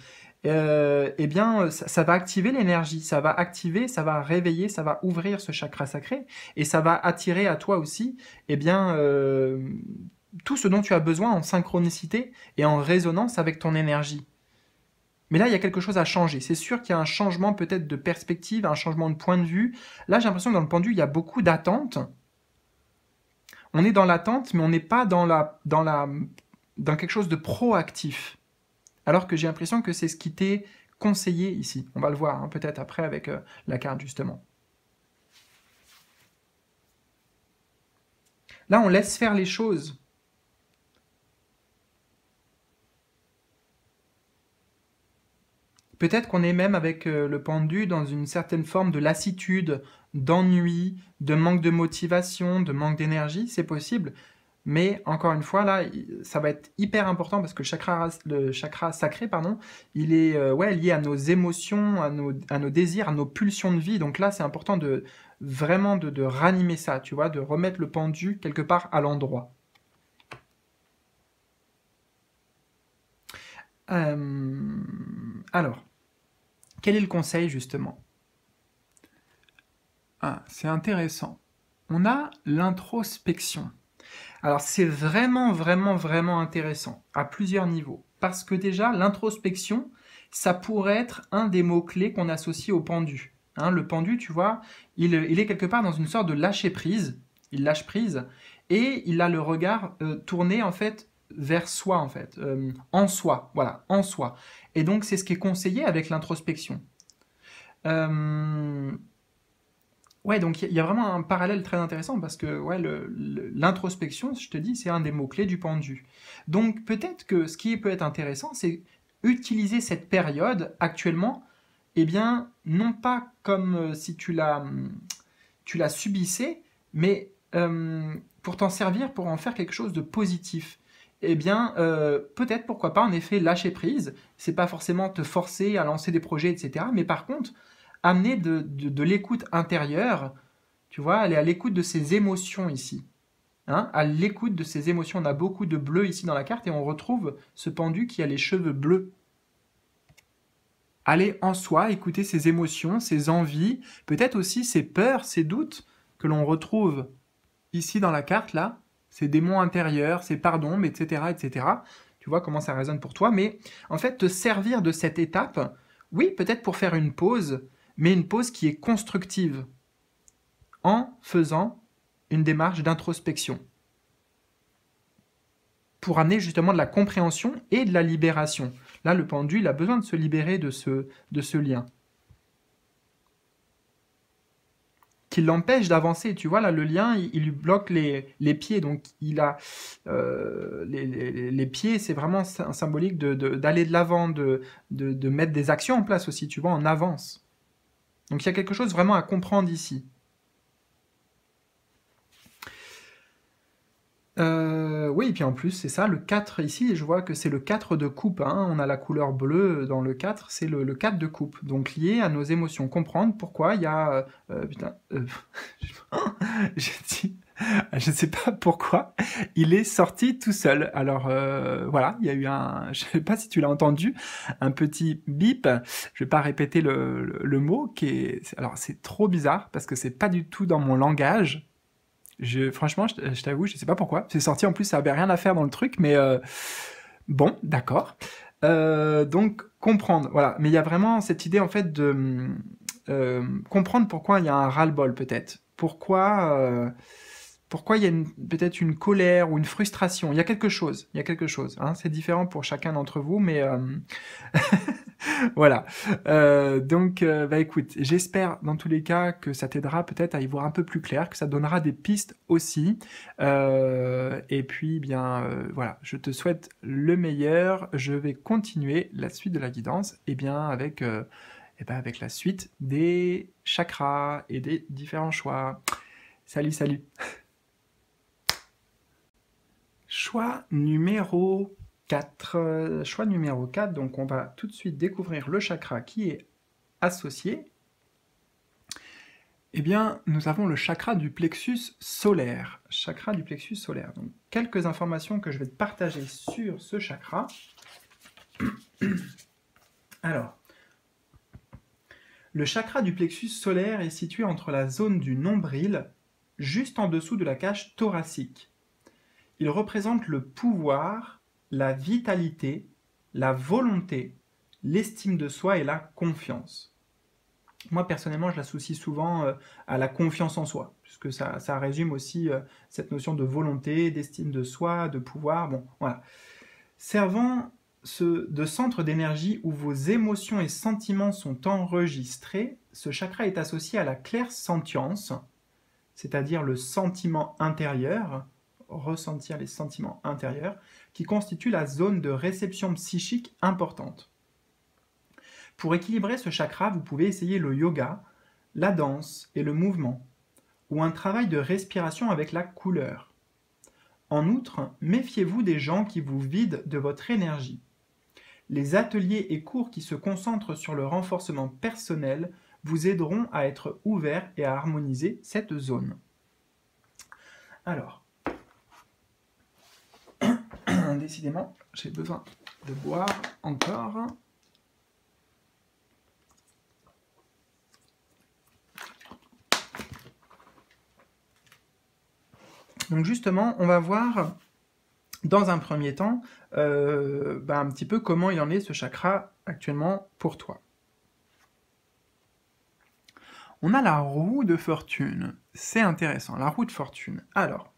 euh, eh bien, ça, va activer l'énergie, ça va activer, ça va réveiller, ça va ouvrir ce chakra sacré et ça va attirer à toi aussi, eh bien, euh, tout ce dont tu as besoin en synchronicité et en résonance avec ton énergie. Mais là, il y a quelque chose à changer. C'est sûr qu'il y a un changement peut-être de perspective, un changement de point de vue. Là, j'ai l'impression que dans le pendu, il y a beaucoup d'attentes. On est dans l'attente, mais on n'est pas dans, la, dans, la, dans quelque chose de proactif. Alors que j'ai l'impression que c'est ce qui t'est conseillé ici. On va le voir hein, peut-être après avec euh, la carte justement. Là, on laisse faire les choses. Peut-être qu'on est même avec euh, le pendu dans une certaine forme de lassitude, d'ennui, de manque de motivation, de manque d'énergie, c'est possible. Mais encore une fois, là, ça va être hyper important parce que le chakra, le chakra sacré, pardon, il est euh, lié à nos émotions, à nos, désirs, à nos pulsions de vie. Donc là, c'est important de vraiment de, ranimer ça, tu vois, de remettre le pendu quelque part à l'endroit. Euh, alors, quel est le conseil justement ah, C'est intéressant. On a l'introspection. Alors c'est vraiment, vraiment, vraiment intéressant à plusieurs niveaux. Parce que déjà, l'introspection, ça pourrait être un des mots-clés qu'on associe au pendu. Hein, le pendu, tu vois, il, est quelque part dans une sorte de lâcher-prise. Il lâche prise et il a le regard euh, tourné en fait vers soi en fait, euh, en soi, voilà, en soi. Et donc c'est ce qui est conseillé avec l'introspection. Euh, ouais, donc il y a vraiment un parallèle très intéressant parce que ouais, l'introspection, je te dis, c'est un des mots-clés du pendu. Donc peut-être que ce qui peut être intéressant, c'est utiliser cette période actuellement, eh bien, non pas comme euh, si tu la, tu la subissais, mais pour t'en servir, pour en faire quelque chose de positif eh bien, euh, peut-être, pourquoi pas, en effet, lâcher prise. C'est pas forcément te forcer à lancer des projets, etc. Mais par contre, amener de, l'écoute intérieure, tu vois, aller à l'écoute de ses émotions ici. Hein. à l'écoute de ses émotions. On a beaucoup de bleu ici dans la carte et on retrouve ce pendu qui a les cheveux bleus. Aller en soi, écouter ses émotions, ses envies, peut-être aussi ses peurs, ses doutes que l'on retrouve ici dans la carte là, ces démons intérieurs, ces pardons, etc., etc. Tu vois comment ça résonne pour toi. Mais en fait, te servir de cette étape, oui, peut-être pour faire une pause, mais une pause qui est constructive, en faisant une démarche d'introspection, pour amener justement de la compréhension et de la libération. Là, le pendu, il a besoin de se libérer de ce lien. qui l'empêche d'avancer. Tu vois, là, le lien, il, lui bloque les, pieds. Donc, il a euh, les, pieds, c'est vraiment un symbolique d'aller de, l'avant, de, de mettre des actions en place aussi, tu vois, en avance. Donc, il y a quelque chose vraiment à comprendre ici. Euh, oui, et puis en plus, c'est ça, le 4 ici, je vois que c'est le 4 de coupe. Hein, on a la couleur bleue dans le 4, c'est le, 4 de coupe. Donc lié à nos émotions, comprendre pourquoi il y a... Euh, euh, putain, euh, (laughs) Je sais pas pourquoi, il est sorti tout seul. Alors voilà, il y a eu un, (laughs) je sais pas si tu l'as entendu, un petit bip. Je ne vais pas répéter le, le mot qui est, alors c'est trop bizarre parce que c'est pas du tout dans mon langage franchement, je, t'avoue, je sais pas pourquoi. C'est sorti en plus, ça n'avait rien à faire dans le truc, mais euh, bon, d'accord. Euh, donc comprendre, voilà. Mais il y a vraiment cette idée en fait de euh, comprendre pourquoi il y a un ras-le-bol peut-être. Pourquoi pourquoi il y a peut-être une colère ou une frustration Il y a quelque chose, il y a quelque chose. Hein. c'est différent pour chacun d'entre vous, mais euh, (laughs) voilà. Euh, donc, euh, bah, écoute, j'espère dans tous les cas que ça t'aidera peut-être à y voir un peu plus clair, que ça donnera des pistes aussi. et puis, eh bien, voilà, je te souhaite le meilleur. Je vais continuer la suite de la guidance, et eh bien avec, et eh ben, avec la suite des chakras et des différents choix. Salut, salut (laughs) Choix numéro 4. Euh, choix numéro 4, donc on va tout de suite découvrir le chakra qui est associé. Eh bien, nous avons le chakra du plexus solaire. Chakra du plexus solaire. Donc, quelques informations que je vais te partager sur ce chakra. (clears throat) Alors, le chakra du plexus solaire est situé entre la zone du nombril, juste en dessous de la cage thoracique. Il représente le pouvoir, la vitalité, la volonté, l'estime de soi et la confiance. Moi personnellement, je l'associe souvent euh, à la confiance en soi, puisque ça, résume aussi euh, cette notion de volonté, d'estime de soi, de pouvoir. Bon, voilà. Servant ce, de centre d'énergie où vos émotions et sentiments sont enregistrés, ce chakra est associé à la claire sentience, c'est-à-dire le sentiment intérieur, ressentir les sentiments intérieurs, qui constituent la zone de réception psychique importante. Pour équilibrer ce chakra, vous pouvez essayer le yoga, la danse et le mouvement, ou un travail de respiration avec la couleur. En outre, méfiez-vous des gens qui vous vident de votre énergie. Les ateliers et cours qui se concentrent sur le renforcement personnel vous aideront à être ouvert et à harmoniser cette zone. Alors, décidément, j'ai besoin de boire encore. Donc justement, on va voir dans un premier temps euh, bah, un petit peu comment il en est ce chakra actuellement pour toi. On a la roue de fortune. C'est intéressant, la roue de fortune. Alors,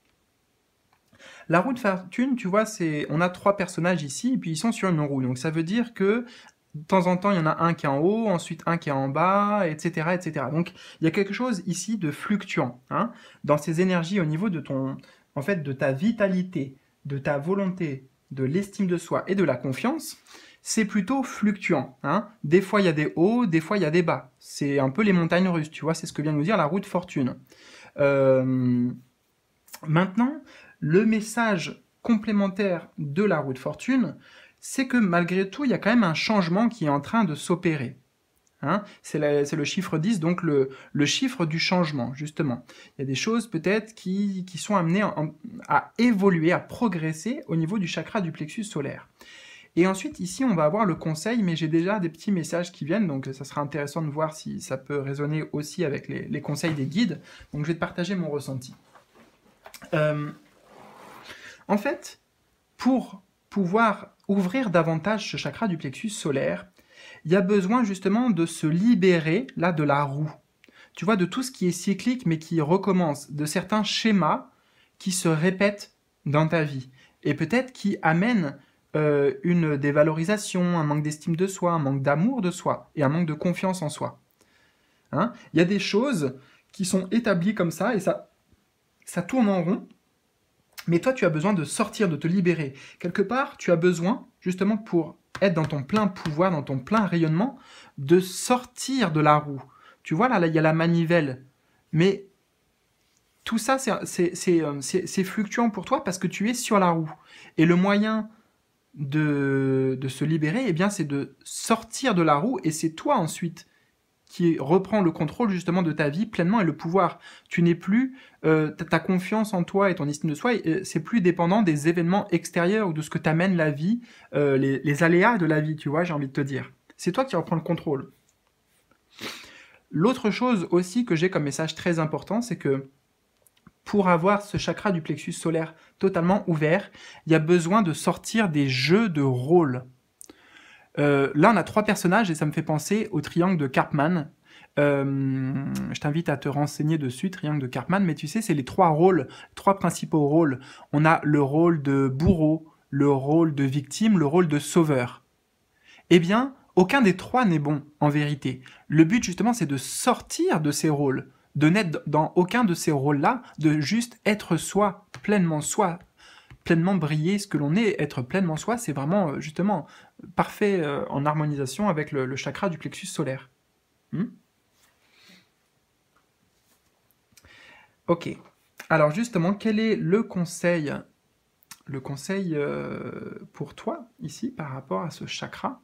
la roue de fortune, tu vois, c'est on a trois personnages ici, et puis ils sont sur une roue. Donc ça veut dire que de temps en temps, il y en a un qui est en haut, ensuite un qui est en bas, etc., etc. Donc, il y a quelque chose ici de fluctuant hein, dans ces énergies au niveau de ton, en fait, de ta vitalité, de ta volonté, de l'estime de soi et de la confiance. C'est plutôt fluctuant. Hein. Des fois, il y a des hauts, des fois, il y a des bas. C'est un peu les montagnes russes, tu vois. C'est ce que vient de nous dire la roue de fortune. Euh, maintenant, le message complémentaire de la roue de fortune, c'est que malgré tout, il y a quand même un changement qui est en train de s'opérer. Hein. c'est le chiffre 10, donc le, chiffre du changement, justement. Il y a des choses peut-être qui, sont amenées à évoluer, à progresser au niveau du chakra du plexus solaire. Et ensuite, ici, on va avoir le conseil, mais j'ai déjà des petits messages qui viennent, donc ça sera intéressant de voir si ça peut résonner aussi avec les, conseils des guides. Donc je vais te partager mon ressenti. Euh, en fait, pour pouvoir ouvrir davantage ce chakra du plexus solaire, il y a besoin justement de se libérer là de la roue. Tu vois, de tout ce qui est cyclique mais qui recommence, de certains schémas qui se répètent dans ta vie et peut-être qui amènent euh, une dévalorisation, un manque d'estime de soi, un manque d'amour de soi et un manque de confiance en soi. Hein il y a des choses qui sont établies comme ça et ça, ça tourne en rond mais toi, tu as besoin de sortir, de te libérer. Quelque part, tu as besoin, justement, pour être dans ton plein pouvoir, dans ton plein rayonnement, de sortir de la roue. Tu vois, là, il y a la manivelle. Mais tout ça, euh, c'est fluctuant pour toi parce que tu es sur la roue. Et le moyen de, se libérer, eh bien, c'est de sortir de la roue et c'est toi ensuite qui reprend le contrôle justement de ta vie pleinement et le pouvoir. Tu n'es plus, euh, ta confiance en toi et ton estime de soi, euh, c'est plus dépendant des événements extérieurs ou de ce que t'amène la vie, euh, les, les aléas de la vie, tu vois, j'ai envie de te dire. C'est toi qui reprends le contrôle. L'autre chose aussi que j'ai comme message très important, c'est que pour avoir ce chakra du plexus solaire totalement ouvert, il y a besoin de sortir des jeux de rôle. Euh, là, on a trois personnages et ça me fait penser au triangle de Cartman. Euh, je t'invite à te renseigner dessus, triangle de Cartman, mais tu sais, c'est les trois rôles, trois principaux rôles. On a le rôle de bourreau, le rôle de victime, le rôle de sauveur. Eh bien, aucun des trois n'est bon, en vérité. Le but, justement, c'est de sortir de ces rôles, de n'être dans aucun de ces rôles-là, de juste être soi, pleinement soi, pleinement briller ce que l'on est, être pleinement soi, c'est vraiment euh, justement euh, parfait euh, en harmonisation avec le, chakra du plexus solaire. Hmm ok. Alors justement, quel est le conseil, le conseil pour toi ici par rapport à ce chakra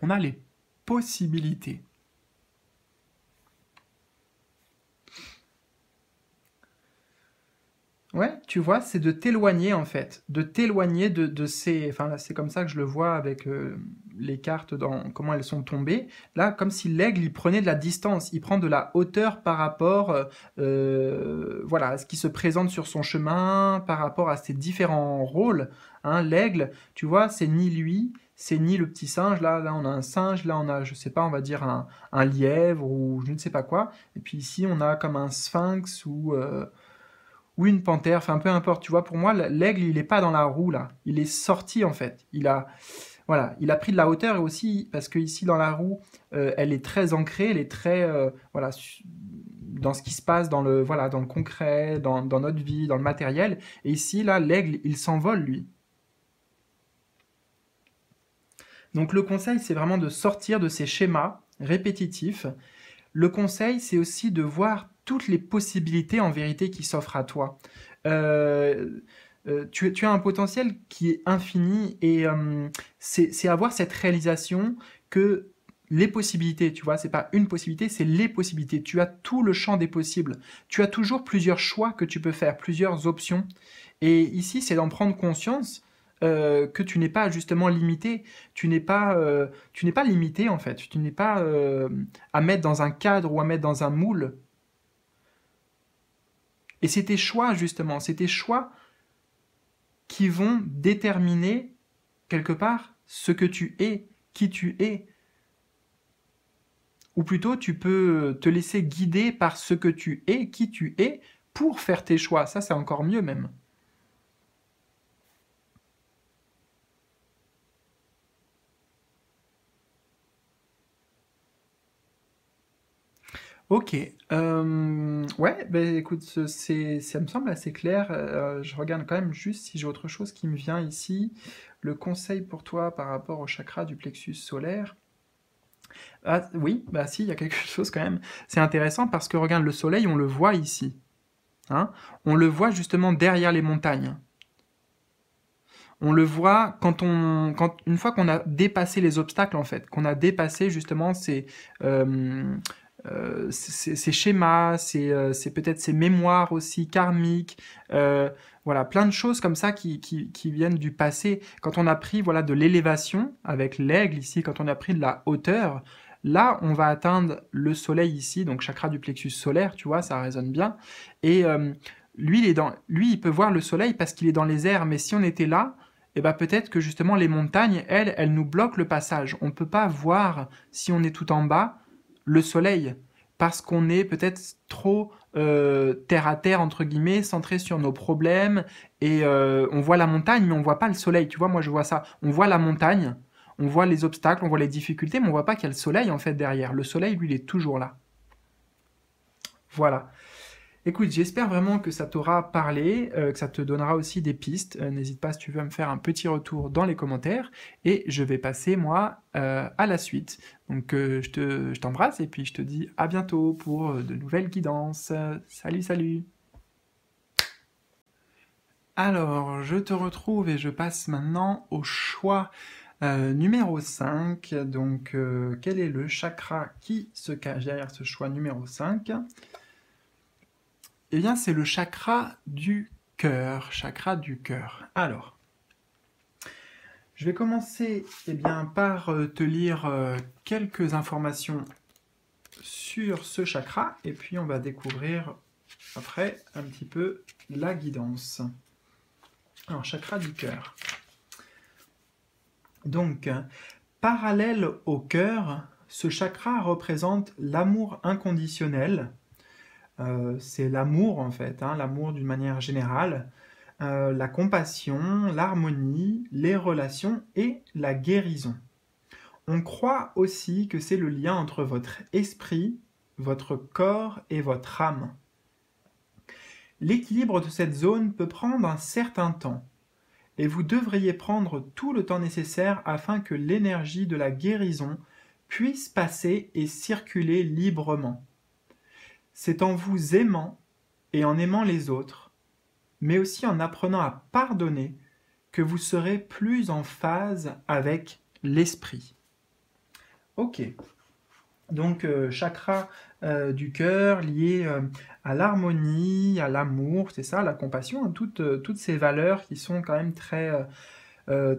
On a les possibilités. Ouais, tu vois, c'est de t'éloigner en fait, de t'éloigner de, de, ces... Enfin, c'est comme ça que je le vois avec euh, les cartes, dans comment elles sont tombées. Là, comme si l'aigle, il prenait de la distance, il prend de la hauteur par rapport euh, euh, voilà, à ce qui se présente sur son chemin, par rapport à ses différents rôles. Hein, l'aigle, tu vois, c'est ni lui, c'est ni le petit singe, là, là on a un singe, là on a, je sais pas, on va dire un, un lièvre ou je ne sais pas quoi. Et puis ici, on a comme un sphinx ou ou une panthère, enfin peu importe, tu vois, pour moi, l'aigle, il n'est pas dans la roue là, il est sorti en fait, il a, voilà, il a pris de la hauteur et aussi parce que ici dans la roue, euh, elle est très ancrée, elle est très, euh, voilà, dans ce qui se passe dans le, voilà, dans le concret, dans, dans notre vie, dans le matériel, et ici là, l'aigle, il s'envole lui. Donc le conseil, c'est vraiment de sortir de ces schémas répétitifs. Le conseil, c'est aussi de voir toutes les possibilités en vérité qui s'offrent à toi. Euh, euh, tu, as un potentiel qui est infini et euh, c'est avoir cette réalisation que les possibilités, tu vois, c'est pas une possibilité, c'est les possibilités. Tu as tout le champ des possibles. Tu as toujours plusieurs choix que tu peux faire, plusieurs options. Et ici, c'est d'en prendre conscience que tu n'es pas justement limité, tu n'es pas, tu n'es pas limité en fait, tu n'es pas à mettre dans un cadre ou à mettre dans un moule. Et c'est tes choix, justement, c'est tes choix qui vont déterminer, quelque part, ce que tu es, qui tu es. Ou plutôt, tu peux te laisser guider par ce que tu es, qui tu es, pour faire tes choix. Ça, c'est encore mieux même. Ok, euh, ouais, ben, écoute, ça me semble assez clair. Euh, je regarde quand même juste si j'ai autre chose qui me vient ici. Le conseil pour toi par rapport au chakra du plexus solaire. Ah, oui, bah si, il y a quelque (laughs) chose quand même. C'est intéressant parce que regarde, le soleil, on le voit ici. Hein on le voit justement derrière les montagnes. On le voit quand on, quand, une fois qu'on a dépassé les obstacles en fait, qu'on a dépassé justement ces, euh, euh, ces, schémas, euh, c'est peut-être ces mémoires aussi karmiques, euh, voilà, plein de choses comme ça qui, viennent du passé. Quand on a pris voilà de l'élévation avec l'aigle ici, quand on a pris de la hauteur, là on va atteindre le soleil ici, donc chakra du plexus solaire, tu vois, ça résonne bien. Et lui, il peut voir le soleil parce qu'il est dans les airs, mais si on était là, eh ben, peut-être que justement les montagnes, elles, elles nous bloquent le passage. On ne peut pas voir si on est tout en bas, le soleil, parce qu'on est peut-être trop euh, terre à terre, entre guillemets, centré sur nos problèmes, et euh, on voit la montagne, mais on voit pas le soleil, tu vois, moi je vois ça, on voit la montagne, on voit les obstacles, on voit les difficultés, mais on voit pas qu'il y a le soleil, en fait, derrière. Le soleil, lui, il est toujours là. Voilà. Écoute, j'espère vraiment que ça t'aura parlé, euh, que ça te donnera aussi des pistes. Euh, n'hésite pas si tu veux me faire un petit retour dans les commentaires. Et je vais passer, moi, euh, à la suite. Donc, je t'embrasse te, je et puis je te dis à bientôt pour de nouvelles guidances. Salut, salut Alors, je te retrouve et je passe maintenant au choix numéro 5. Donc, quel est le chakra qui se cache derrière ce choix numéro 5 eh bien, c'est le chakra du cœur, chakra du cœur. Alors, je vais commencer eh bien, par euh, te lire euh, quelques informations sur ce chakra et puis on va découvrir après un petit peu la guidance. Alors, chakra du cœur. Donc, parallèle au cœur, ce chakra représente l'amour inconditionnel, euh, c'est l'amour en fait, hein, l'amour d'une manière générale, euh, la compassion, l'harmonie, les relations et la guérison. On croit aussi que c'est le lien entre votre esprit, votre corps et votre âme. L'équilibre de cette zone peut prendre un certain temps, et vous devriez prendre tout le temps nécessaire afin que l'énergie de la guérison puisse passer et circuler librement c'est en vous aimant et en aimant les autres, mais aussi en apprenant à pardonner, que vous serez plus en phase avec l'esprit. Ok. Donc, euh, chakra euh, du cœur lié euh, à l'harmonie, à l'amour, c'est ça, la compassion, hein, toutes, ces valeurs qui sont quand même très,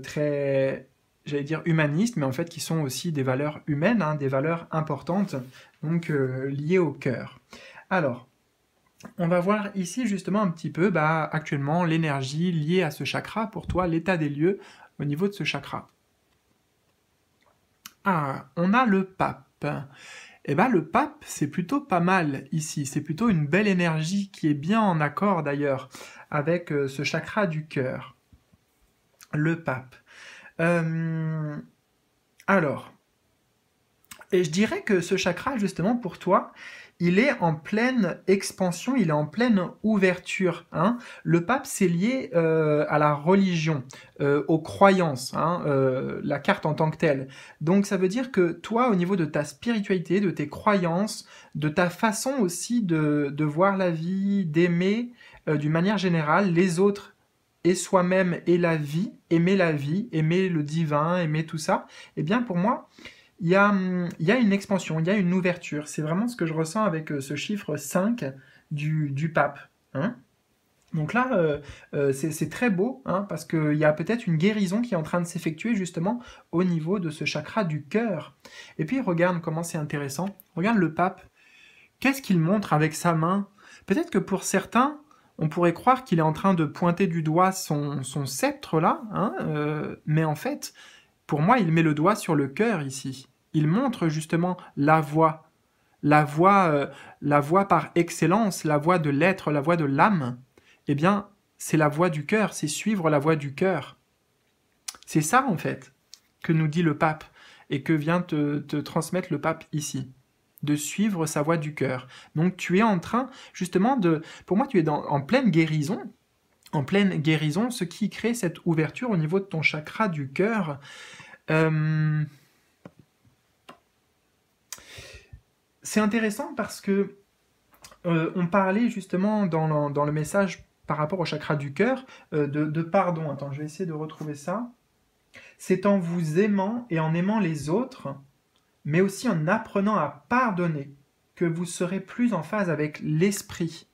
très j'allais dire humanistes, mais en fait qui sont aussi des valeurs humaines, hein, des valeurs importantes, donc liées au cœur. Alors, on va voir ici justement un petit peu bah, actuellement l'énergie liée à ce chakra, pour toi l'état des lieux au niveau de ce chakra. Ah, on a le pape. Eh bien, le pape, c'est plutôt pas mal ici, c'est plutôt une belle énergie qui est bien en accord d'ailleurs avec euh, ce chakra du cœur. Le pape. Euh, alors, et je dirais que ce chakra justement pour toi, il est en pleine expansion, il est en pleine ouverture. Hein. Le pape, c'est lié euh, à la religion, euh, aux croyances, hein, euh, la carte en tant que telle. Donc ça veut dire que toi, au niveau de ta spiritualité, de tes croyances, de ta façon aussi de, de voir la vie, d'aimer d'une manière générale les autres et soi-même et la vie, aimer la vie, aimer le divin, aimer tout ça, eh bien pour moi, Hum, il y, a, une expansion, il y a une ouverture. C'est vraiment ce que je ressens avec euh, ce chiffre 5 du, pape. Hein. donc là, euh, euh, c'est très beau, hein, parce qu'il y a peut-être une guérison qui est en train de s'effectuer justement au niveau de ce chakra du cœur. Et puis regarde comment c'est intéressant. Regarde le pape. Qu'est-ce qu'il montre avec sa main Peut-être que pour certains, on pourrait croire qu'il est en train de pointer du doigt son, sceptre là, hein, mais en fait, pour moi, il met le doigt sur le cœur ici il montre justement la voie, la voie, euh, la voie par excellence, la voie de l'être, la voie de l'âme. Eh bien, c'est la voie du cœur, c'est suivre la voie du cœur. C'est ça en fait que nous dit le pape et que vient te, transmettre le pape ici de suivre sa voie du cœur. Donc tu es en train justement de... Pour moi, tu es en pleine guérison, en pleine guérison, ce qui crée cette ouverture au niveau de ton chakra du cœur. Euh, c'est intéressant parce que euh, on parlait justement dans le, message par rapport au chakra du cœur euh, de, de, pardon. Attends, je vais essayer de retrouver ça. C'est en vous aimant et en aimant les autres, mais aussi en apprenant à pardonner, que vous serez plus en phase avec l'esprit.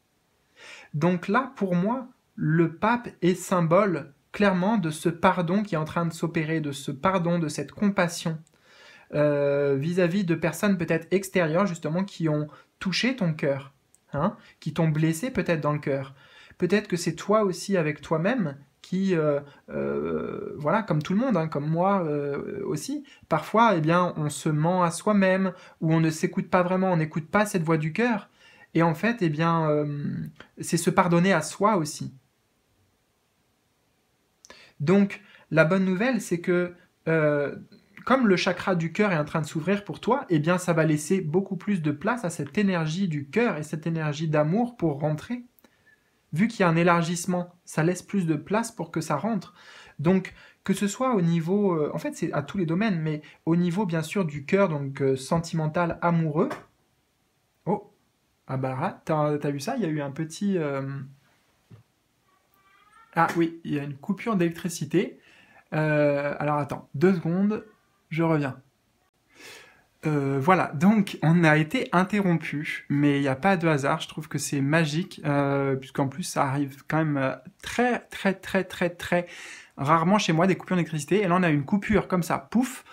Donc là, pour moi, le pape est symbole clairement de ce pardon qui est en train de s'opérer, de ce pardon, de cette compassion. Euh, vis-à-vis de personnes peut-être extérieures justement qui ont touché ton cœur, hein, qui t'ont blessé peut-être dans le cœur. Peut-être que c'est toi aussi avec toi-même qui, euh, euh, voilà, comme tout le monde, hein, comme moi aussi, parfois, eh bien, on se ment à soi-même ou on ne s'écoute pas vraiment, on n'écoute pas cette voix du cœur. Et en fait, eh bien, c'est se pardonner à soi aussi. Donc, la bonne nouvelle, c'est que comme le chakra du cœur est en train de s'ouvrir pour toi, eh bien ça va laisser beaucoup plus de place à cette énergie du cœur et cette énergie d'amour pour rentrer. Vu qu'il y a un élargissement, ça laisse plus de place pour que ça rentre. Donc que ce soit au niveau, euh, en fait c'est à tous les domaines, mais au niveau bien sûr du cœur, donc euh, sentimental, amoureux. Oh, ah bah t'as as vu ça Il y a eu un petit... Euh, ah oui, il y a une coupure d'électricité. alors attends, deux secondes je reviens. Euh, voilà, donc on a été interrompu, mais il n'y a pas de hasard, je trouve que c'est magique, euh, puisqu'en plus ça arrive quand même euh, très très très très très rarement chez moi des coupures d'électricité, et là on a une coupure comme ça, pouf,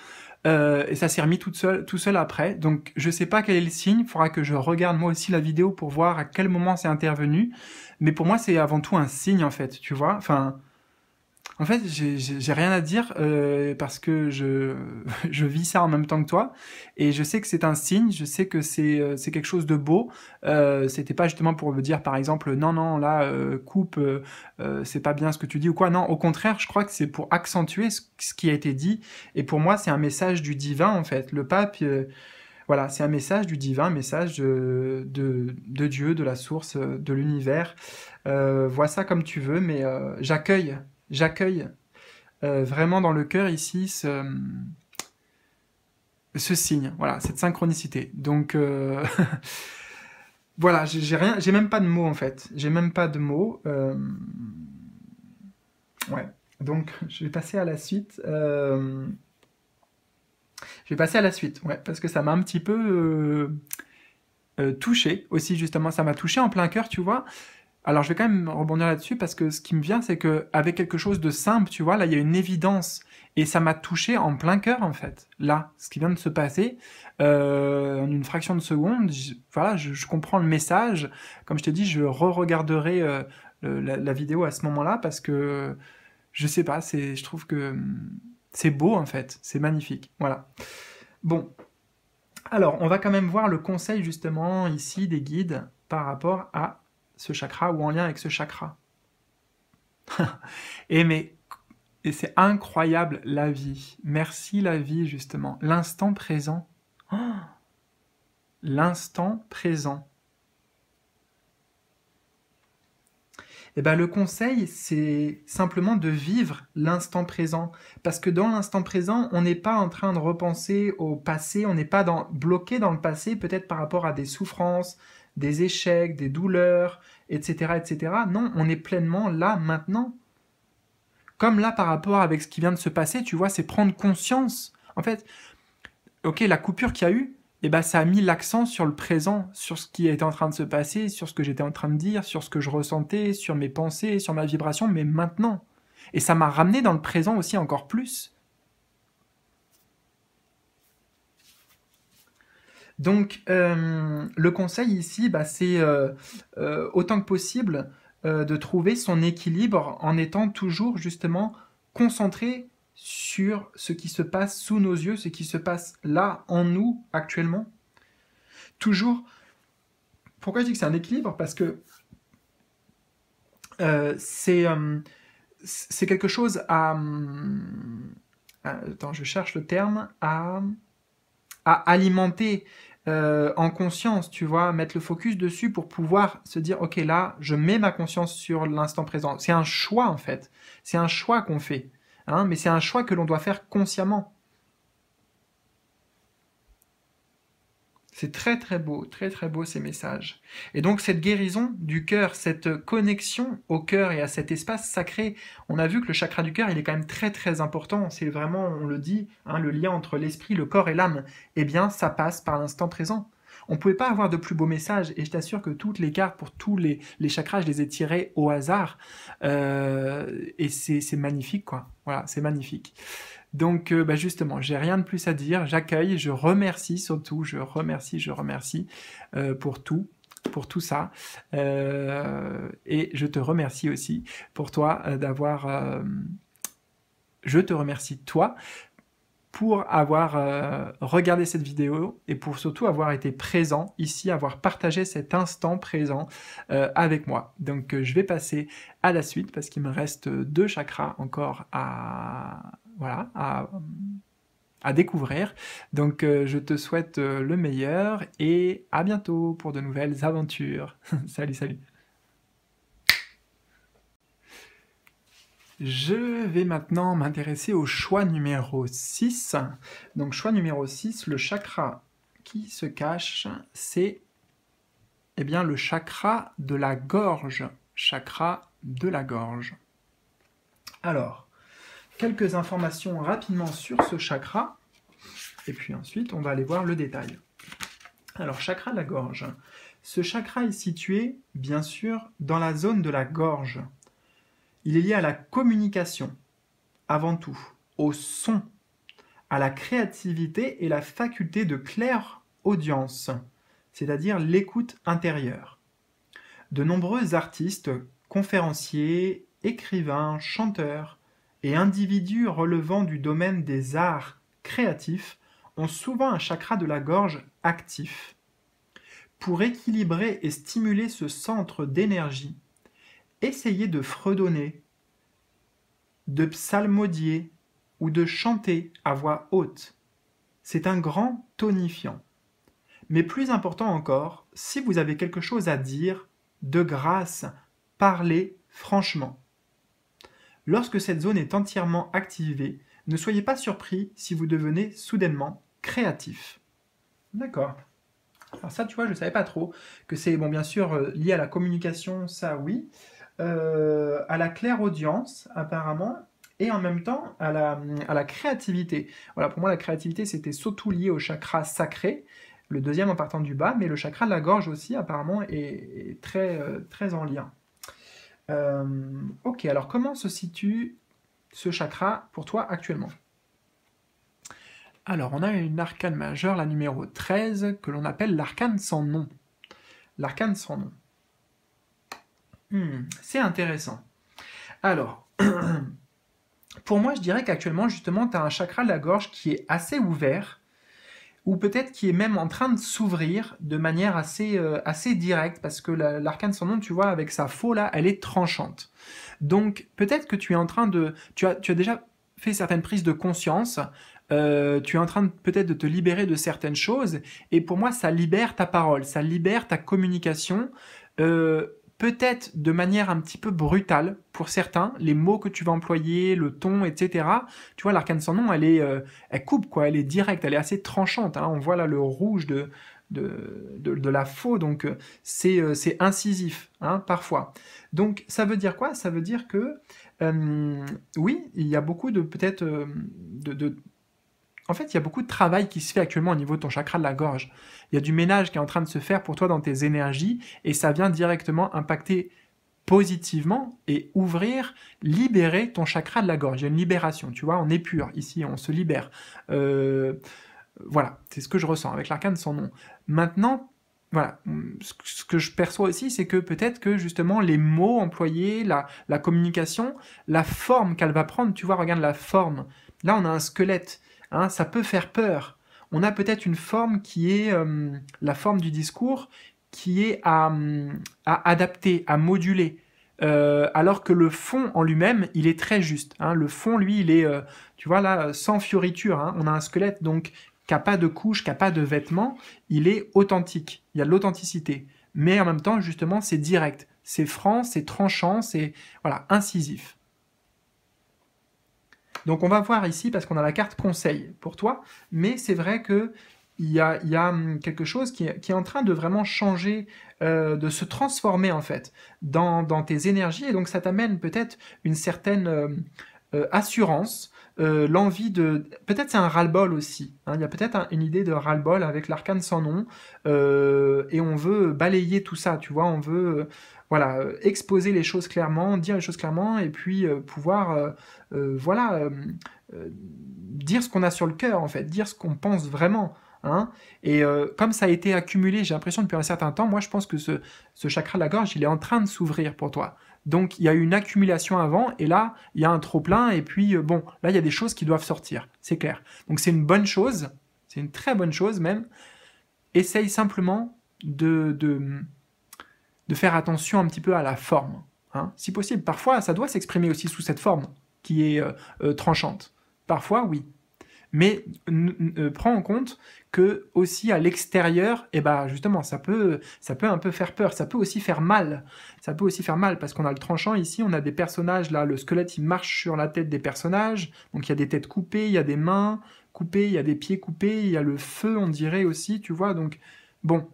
et ça s'est remis tout seul, tout seul après, donc je sais pas quel est le signe, il faudra que je regarde moi aussi la vidéo pour voir à quel moment c'est intervenu, mais pour moi c'est avant tout un signe en fait, tu vois, enfin... En fait, j'ai rien à dire euh, parce que (laughs) je, vis ça en même temps que toi et je sais que c'est un signe, je sais que c'est euh, quelque chose de beau. Euh, C'était pas justement pour me dire par exemple non non là euh, coupe, c'est pas bien ce que tu dis ou quoi. Non, au contraire, je crois que c'est pour accentuer ce, qui a été dit et pour moi c'est un message du divin en fait. Le pape voilà, c'est un message du divin, un message de, Dieu, de la source, de l'univers. Euh, vois ça comme tu veux, mais j'accueille J'accueille euh, vraiment dans le cœur ici ce, signe, voilà, cette synchronicité. Donc euh, (laughs) voilà, j'ai rien, j'ai même pas de mots en fait, j'ai même pas de mots. Euh, ouais, donc (laughs) je vais passer à la suite. je vais passer à la suite, ouais, parce que ça m'a un petit peu touché aussi justement, ça m'a touché en plein cœur, tu vois. Alors je vais quand même rebondir là-dessus parce que ce qui me vient, c'est que avec quelque chose de simple, tu vois, là il y a une évidence et ça m'a touché en plein cœur en fait. Là, ce qui vient de se passer euh, en une fraction de seconde, voilà, je, comprends le message. Comme je te dis, je re-regarderai euh, la, vidéo à ce moment-là parce que je sais pas, c'est, je trouve que hmm, c'est beau en fait, c'est magnifique. Voilà. Bon, alors on va quand même voir le conseil justement ici des guides par rapport à ce chakra ou en lien avec ce chakra. (laughs) et mais et c'est incroyable la vie. Merci la vie justement, l'instant présent. (gasps) l'instant présent. Eh ben, le conseil, c'est simplement de vivre l'instant présent. Parce que dans l'instant présent, on n'est pas en train de repenser au passé, on n'est pas dans, bloqué dans le passé, peut-être par rapport à des souffrances, des échecs, des douleurs, etc., etc. Non, on est pleinement là maintenant. Comme là par rapport avec ce qui vient de se passer, tu vois, c'est prendre conscience. En fait, ok, la coupure qu'il y a eu, eh ben, ça a mis l'accent sur le présent, sur ce qui était en train de se passer, sur ce que j'étais en train de dire, sur ce que je ressentais, sur mes pensées, sur ma vibration, mais maintenant. Et ça m'a ramené dans le présent aussi encore plus. Donc euh, le conseil ici, bah, c'est euh, euh, autant que possible de trouver son équilibre en étant toujours justement concentré sur ce qui se passe sous nos yeux, ce qui se passe là, en nous, actuellement. Toujours... Pourquoi je dis que c'est un équilibre Parce que c'est quelque chose à... Attends, je cherche le terme à à alimenter euh, en conscience, tu vois, mettre le focus dessus pour pouvoir se dire, ok, là, je mets ma conscience sur l'instant présent. C'est un choix, en fait. C'est un choix qu'on fait. Hein, mais c'est un choix que l'on doit faire consciemment. C'est très très beau, très très beau ces messages. Et donc cette guérison du cœur, cette connexion au cœur et à cet espace sacré, on a vu que le chakra du cœur, il est quand même très très important. C'est vraiment, on le dit, hein, le lien entre l'esprit, le corps et l'âme. Eh bien, ça passe par l'instant présent. On ne pouvait pas avoir de plus beaux messages. et je t'assure que toutes les cartes pour tous les, les chakras, je les ai tirées au hasard. Euh, et c'est magnifique, quoi. Voilà, c'est magnifique. Donc euh, bah, justement, j'ai rien de plus à dire, j'accueille, je remercie surtout, je remercie, je remercie euh, pour tout pour tout ça. Euh, et je te remercie aussi pour toi d'avoir... je te remercie toi pour avoir regardé cette vidéo et pour surtout avoir été présent ici, avoir partagé cet instant présent avec moi. Donc je vais passer à la suite parce qu'il me reste deux chakras encore à, voilà, à, découvrir. Donc euh, je te souhaite euh, le meilleur et à bientôt pour de nouvelles aventures. (laughs) salut, salut. Je vais maintenant m'intéresser au choix numéro 6. Donc choix numéro 6, le chakra qui se cache, c'est eh bien, le chakra de la gorge. Chakra de la gorge. Alors, quelques informations rapidement sur ce chakra, et puis ensuite on va aller voir le détail. Alors, chakra de la gorge. Ce chakra est situé, bien sûr, dans la zone de la gorge. Il est lié à la communication, avant tout, au son, à la créativité et la faculté de claire audience, c'est-à-dire l'écoute intérieure. De nombreux artistes, conférenciers, écrivains, chanteurs, et individus relevant du domaine des arts créatifs ont souvent un chakra de la gorge actif. Pour équilibrer et stimuler ce centre d'énergie, essayez de fredonner, de psalmodier ou de chanter à voix haute. C'est un grand tonifiant. Mais plus important encore, si vous avez quelque chose à dire, de grâce, parlez franchement. Lorsque cette zone est entièrement activée, ne soyez pas surpris si vous devenez soudainement créatif. D'accord. Alors ça, tu vois, je ne savais pas trop que c'est, bon, bien sûr, euh, lié à la communication, ça, oui, euh, à la claire audience, apparemment, et en même temps à la, créativité. Voilà, pour moi, la créativité, c'était surtout lié au chakra sacré, le deuxième en partant du bas, mais le chakra de la gorge aussi, apparemment, est, est très, euh, très en lien. Euh, ok, alors comment se situe ce chakra pour toi actuellement Alors, on a une arcane majeure, la numéro 13, que l'on appelle l'arcane sans nom. L'arcane sans nom. Hmm, c'est intéressant. Alors, (clears throat) pour moi, je dirais qu'actuellement, justement, tu as un chakra de la gorge qui est assez ouvert, ou peut-être qui est même en train de s'ouvrir de manière assez, euh, assez directe, parce que l'arcane son sans nom, tu vois, avec sa faux là, elle est tranchante. Donc peut-être que tu es en train de... Tu as, tu as déjà fait certaines prises de conscience, euh, tu es en train peut-être de te libérer de certaines choses, et pour moi, ça libère ta parole, ça libère ta communication. Euh, peut-être de manière un petit peu brutale pour certains, les mots que tu vas employer, le ton, etc. Tu vois, l'arcane sans nom, elle est, euh, elle coupe quoi, elle est directe, elle est assez tranchante. Hein. On voit là le rouge de de, la faux, donc euh, euh, c'est incisif hein, parfois. Donc ça veut dire quoi Ça veut dire que oui, il y a beaucoup de peut-être de en fait, il y a beaucoup de travail qui se fait actuellement au niveau de ton chakra de la gorge. Il y a du ménage qui est en train de se faire pour toi dans tes énergies et ça vient directement impacter positivement et ouvrir, libérer ton chakra de la gorge. Il y a une libération, tu vois, on est pur ici, on se libère. Euh, voilà, c'est ce que je ressens avec l'arcane sans nom. Maintenant, voilà, ce que je perçois aussi, c'est que peut-être que justement les mots employés, la communication, la forme qu'elle va prendre, tu vois, regarde la forme. Là, on a un squelette Hein, ça peut faire peur. On a peut-être une forme qui est euh, la forme du discours qui est à, adapter, à moduler. Euh, alors que le fond en lui-même, il est très juste. Hein. Le fond, lui, il est, euh, tu vois là, sans fioriture. Hein. On a un squelette donc qui n'a pas de couche, qui n'a pas de vêtements. Il est authentique. Il y a de l'authenticité. Mais en même temps, justement, c'est direct. C'est franc, c'est tranchant, c'est voilà, incisif. Donc on va voir ici, parce qu'on a la carte conseil pour toi, mais c'est vrai que il y, a, hum, quelque chose qui, est en train de vraiment changer, euh, de se transformer en fait dans, tes énergies. Et donc ça t'amène peut-être une certaine... Euh, euh, assurance, euh, l'envie de... Peut-être c'est un ras bol aussi. Hein, il y a peut-être une idée de ras bol avec l'arcane sans nom. Euh, et on veut balayer tout ça, tu vois. On veut voilà, exposer les choses clairement, dire les choses clairement, et puis pouvoir... voilà, dire ce qu'on a sur le cœur, en fait. Dire ce qu'on pense vraiment. Hein, et comme ça a été accumulé, j'ai l'impression depuis un certain temps, moi je pense que ce, ce chakra de la gorge, il est en train de s'ouvrir pour toi. Donc il y a eu une accumulation avant et là il y a un trop plein et puis euh, bon là il y a des choses qui doivent sortir, c'est clair. Donc c'est une bonne chose, c'est une très bonne chose même. Essaye simplement de, de, de faire attention un petit peu à la forme, hein. si possible. Parfois ça doit s'exprimer aussi sous cette forme qui est euh, euh, tranchante. Parfois oui, mais euh, prends en compte que aussi à l'extérieur, eh ben justement, ça peut, ça peut un peu faire peur, ça peut aussi faire mal, ça peut aussi faire mal parce qu'on a le tranchant ici, on a des personnages là, le squelette il marche sur la tête des personnages, donc il y a des têtes coupées, il y a des mains coupées, il y a des pieds coupés, il y a le feu, on dirait aussi, tu vois, donc bon,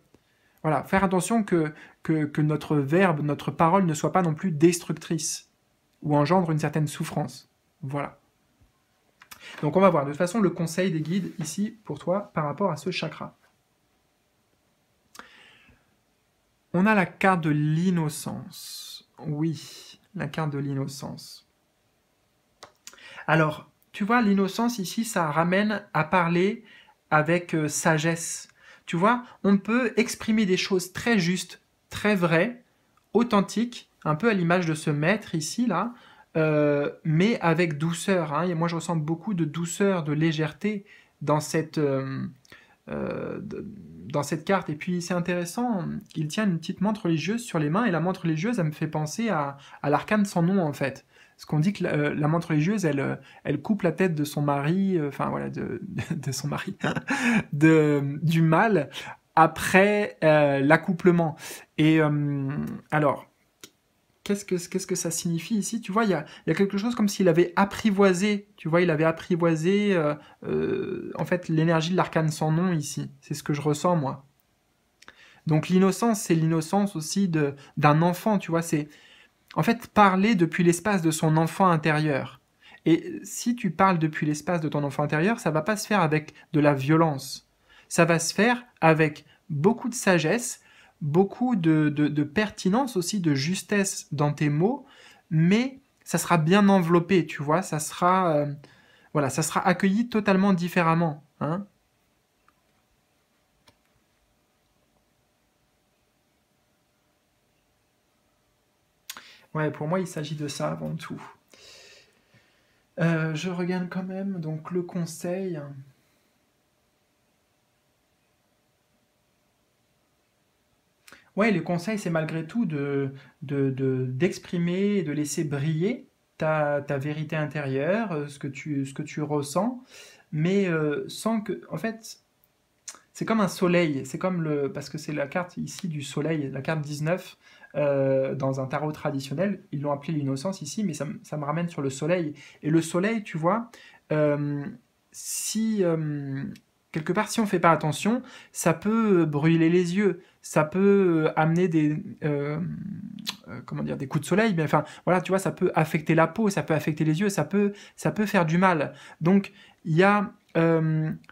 voilà, faire attention que, que, que notre verbe, notre parole ne soit pas non plus destructrice ou engendre une certaine souffrance, voilà. Donc on va voir de toute façon le conseil des guides ici pour toi par rapport à ce chakra. On a la carte de l'innocence. Oui, la carte de l'innocence. Alors, tu vois, l'innocence ici, ça ramène à parler avec euh, sagesse. Tu vois, on peut exprimer des choses très justes, très vraies, authentiques, un peu à l'image de ce maître ici, là, euh, mais avec douceur. Hein. Et moi, je ressens beaucoup de douceur, de légèreté dans cette, euh, euh, dans cette carte. Et puis, c'est intéressant, qu'il tient une petite montre religieuse sur les mains, et la montre religieuse, elle me fait penser à, à l'arcane sans nom, en fait. Ce qu'on dit que la, la, montre religieuse, elle, elle coupe la tête de son mari, enfin voilà, de, (laughs) son mari, (laughs) de, du mal après l'accouplement. Et alors, qu'est-ce que, ça signifie ici Tu vois, il y a, quelque chose comme s'il avait apprivoisé, tu vois, il avait apprivoisé euh, euh, en fait l'énergie de l'arcane sans nom ici. C'est ce que je ressens moi. Donc l'innocence, c'est l'innocence aussi d'un enfant, tu vois, c'est en fait parler depuis l'espace de son enfant intérieur. Et si tu parles depuis l'espace de ton enfant intérieur, ça va pas se faire avec de la violence. Ça va se faire avec beaucoup de sagesse, beaucoup de, pertinence aussi, de justesse dans tes mots, mais ça sera bien enveloppé, tu vois, ça sera, euh, voilà, ça sera accueilli totalement différemment. Hein ouais, pour moi, il s'agit de ça avant tout. Euh, je regarde quand même donc le conseil. ouais, le conseil, c'est malgré tout d'exprimer, de, laisser briller ta, vérité intérieure, euh, ce que tu, ce que tu ressens, mais euh, sans que, en fait, c'est comme un soleil, c'est comme le, parce que c'est la carte ici du soleil, la carte 19, euh, dans un tarot traditionnel, ils l'ont appelé l'innocence ici, mais ça, me ramène sur le soleil. Et le soleil, tu vois, si Quelque part, si on ne fait pas attention, ça peut euh, brûler les yeux, ça peut euh, amener des, euh, comment dire, des coups de soleil, mais enfin, voilà, tu vois, ça peut affecter la peau, ça peut affecter les yeux, ça peut, ça peut faire du mal. Donc, il y a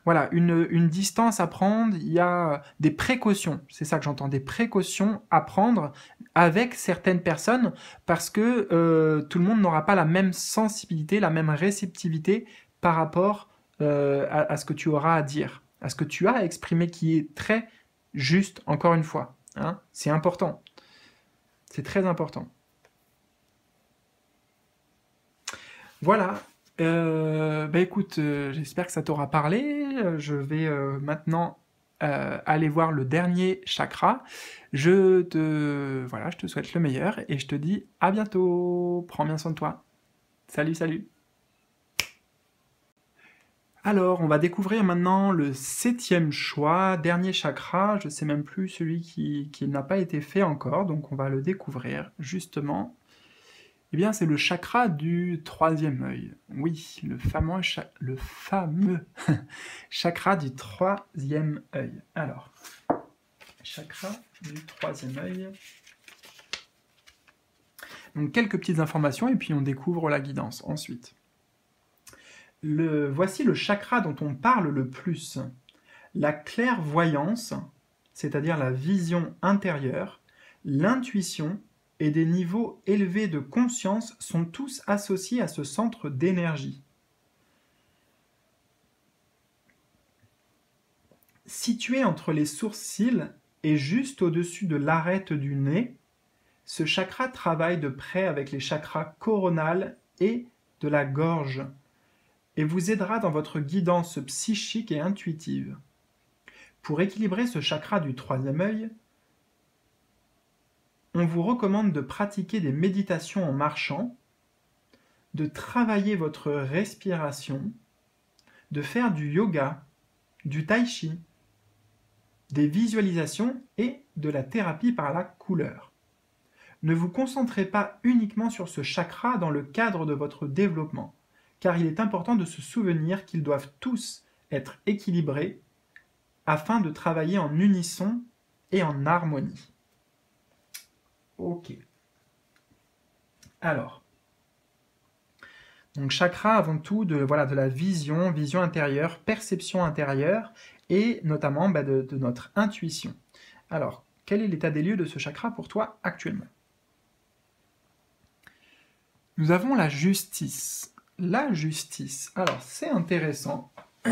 voilà, une, distance à prendre, il y a des précautions, c'est ça que j'entends, des précautions à prendre avec certaines personnes parce que tout le monde n'aura pas la même sensibilité, la même réceptivité par rapport euh, à, ce que tu auras à dire, à ce que tu as à exprimer qui est très juste, encore une fois. Hein. c'est important. C'est très important. Voilà. Euh, bah, écoute, euh, j'espère que ça t'aura parlé. Je vais maintenant aller voir le dernier chakra. Je te, voilà, je te souhaite le meilleur et je te dis à bientôt. Prends bien soin de toi. Salut, salut. Alors, on va découvrir maintenant le septième choix, dernier chakra, je ne sais même plus celui qui, n'a pas été fait encore, donc on va le découvrir justement. Eh bien, c'est le chakra du troisième œil. Oui, le fameux, le fameux (laughs) chakra du troisième œil. Alors, chakra du troisième œil. Donc, quelques petites informations et puis on découvre la guidance ensuite voici le chakra dont on parle le plus. La clairvoyance, c'est-à-dire la vision intérieure, l'intuition et des niveaux élevés de conscience sont tous associés à ce centre d'énergie. Situé entre les sourcils et juste au-dessus de l'arête du nez, ce chakra travaille de près avec les chakras coronal et de la gorge et vous aidera dans votre guidance psychique et intuitive. Pour équilibrer ce chakra du troisième œil, on vous recommande de pratiquer des méditations en marchant, de travailler votre respiration, de faire du yoga, du tai chi, des visualisations et de la thérapie par la couleur. Ne vous concentrez pas uniquement sur ce chakra dans le cadre de votre développement car il est important de se souvenir qu'ils doivent tous être équilibrés afin de travailler en unisson et en harmonie. Ok. Alors, donc chakra avant tout de, voilà, de la vision, vision intérieure, perception intérieure et notamment bah, de notre intuition. Alors, quel est l'état des lieux de ce chakra pour toi actuellement Nous avons la justice la justice. Alors, c'est intéressant. (clears throat)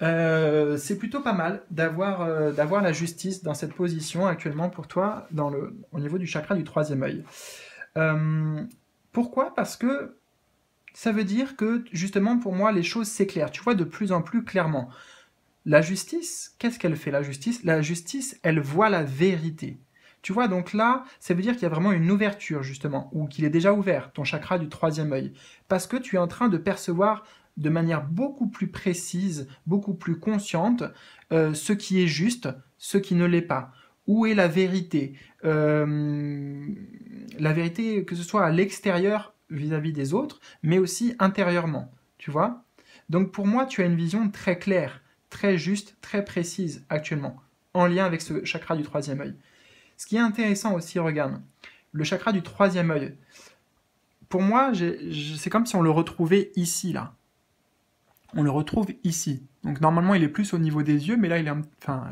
Euh, c'est plutôt pas mal euh, d'avoir la justice dans cette position actuellement pour toi dans le au niveau du chakra du troisième œil. Euh, pourquoi Parce que ça veut dire que justement pour moi les choses s'éclairent. Tu vois de plus en plus clairement. La justice, qu'est-ce qu'elle fait La justice, la justice, elle voit la vérité. Tu vois, donc là, ça veut dire qu'il y a vraiment une ouverture, justement, ou qu'il est déjà ouvert, ton chakra du troisième œil, parce que tu es en train de percevoir de manière beaucoup plus précise, beaucoup plus consciente, euh, ce qui est juste, ce qui ne l'est pas. Où est la vérité euh, La vérité, que ce soit à l'extérieur vis-à-vis des autres, mais aussi intérieurement, tu vois Donc pour moi, tu as une vision très claire, très juste, très précise actuellement, en lien avec ce chakra du troisième œil. Ce qui est intéressant aussi, regarde, le chakra du troisième œil. Pour moi, c'est comme si on le retrouvait ici, là. On le retrouve ici. Donc normalement, il est plus au niveau des yeux, mais là, il, a,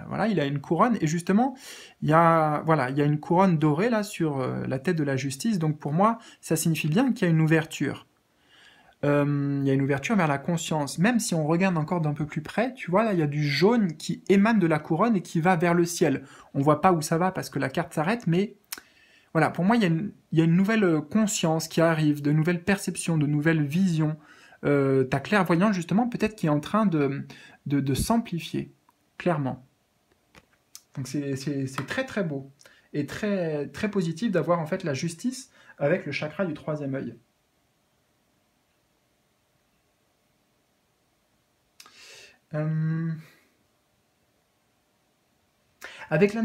voilà, il a une couronne. Et justement, il y a, voilà, il une couronne dorée là sur euh, la tête de la justice. Donc pour moi, ça signifie bien qu'il y a une ouverture. Euh, il y a une ouverture vers la conscience. Même si on regarde encore d'un peu plus près, tu vois, là, il y a du jaune qui émane de la couronne et qui va vers le ciel. On voit pas où ça va parce que la carte s'arrête, mais voilà, pour moi, il y, a une nouvelle euh, conscience qui arrive, de nouvelles perceptions, de nouvelles visions. Euh, ta clairvoyance, justement, peut-être qui est en train de, de, s'amplifier, clairement. Donc c'est très très beau et très très positif d'avoir en fait la justice avec le chakra du troisième œil. Euh, avec, la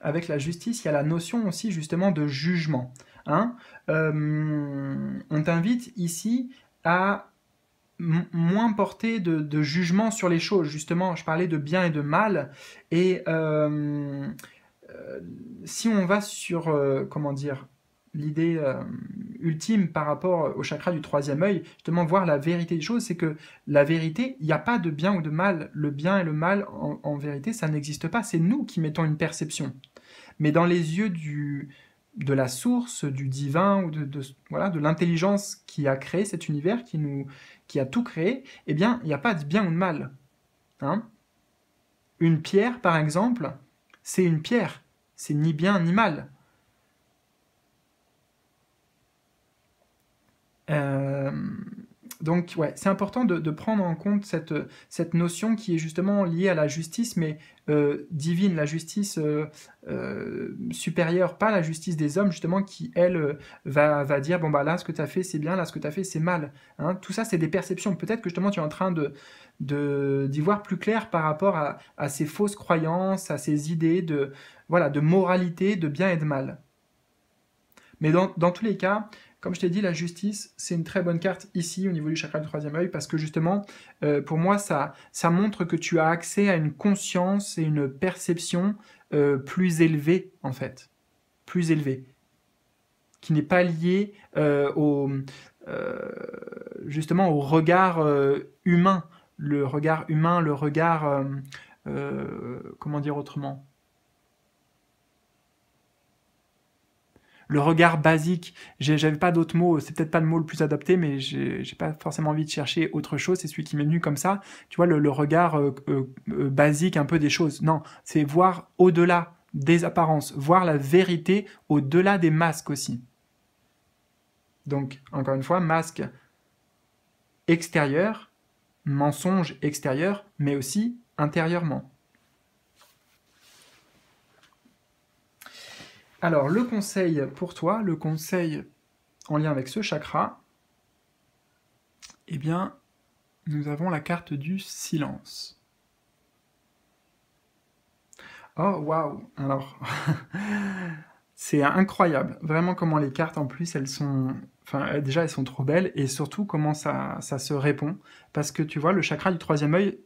avec... la justice, il y a la notion aussi justement de jugement. Hein. Euh, on t'invite ici à moins porter de, jugement sur les choses. Justement, je parlais de bien et de mal. Et euh, si on va sur, comment dire, l'idée euh, ultime par rapport au chakra du troisième œil, justement voir la vérité des choses, c'est que la vérité, il n'y a pas de bien ou de mal. Le bien et le mal, en, vérité, ça n'existe pas. C'est nous qui mettons une perception. Mais dans les yeux du, de la source, du divin ou de, voilà de l'intelligence qui a créé cet univers, qui nous, qui a tout créé, eh bien, il n'y a pas de bien ou de mal. Hein une pierre, par exemple, c'est une pierre. C'est ni bien ni mal Euh, donc, ouais, c'est important de, prendre en compte cette, cette notion qui est justement liée à la justice, mais euh, divine, la justice euh, supérieure, pas la justice des hommes, justement, qui, elle, va, va dire bon, bah là, ce que tu as fait, c'est bien, là, ce que tu as fait, c'est mal. Hein. Tout ça, c'est des perceptions. Peut-être que justement, tu es en train de d'y voir plus clair par rapport à, à, ces fausses croyances, à ces idées de, voilà, de moralité, de bien et de mal. Mais dans, dans tous les cas, comme je t'ai dit, la justice, c'est une très bonne carte ici au niveau du chakra du troisième œil parce que justement, euh, pour moi, ça, ça montre que tu as accès à une conscience et une perception euh, plus élevée en fait, plus élevée, qui n'est pas liée euh, au justement au regard humain, le regard humain, le regard comment dire autrement le regard basique. J'avais pas d'autres mots, c'est peut-être pas le mot le plus adapté, mais j'ai pas forcément envie de chercher autre chose. C'est celui qui m'est venu comme ça. Tu vois, le, regard euh, euh, euh, basique un peu des choses. Non, c'est voir au-delà des apparences, voir la vérité au-delà des masques aussi. Donc, encore une fois, masque extérieur, mensonge extérieur, mais aussi intérieurement. Alors, le conseil pour toi, le conseil en lien avec ce chakra, eh bien, nous avons la carte du silence. Oh, waouh Alors, (laughs) c'est incroyable. Vraiment comment les cartes, en plus, elles sont... Enfin, déjà, elles sont trop belles, et surtout comment ça, ça se répond. Parce que, tu vois, le chakra du troisième œil,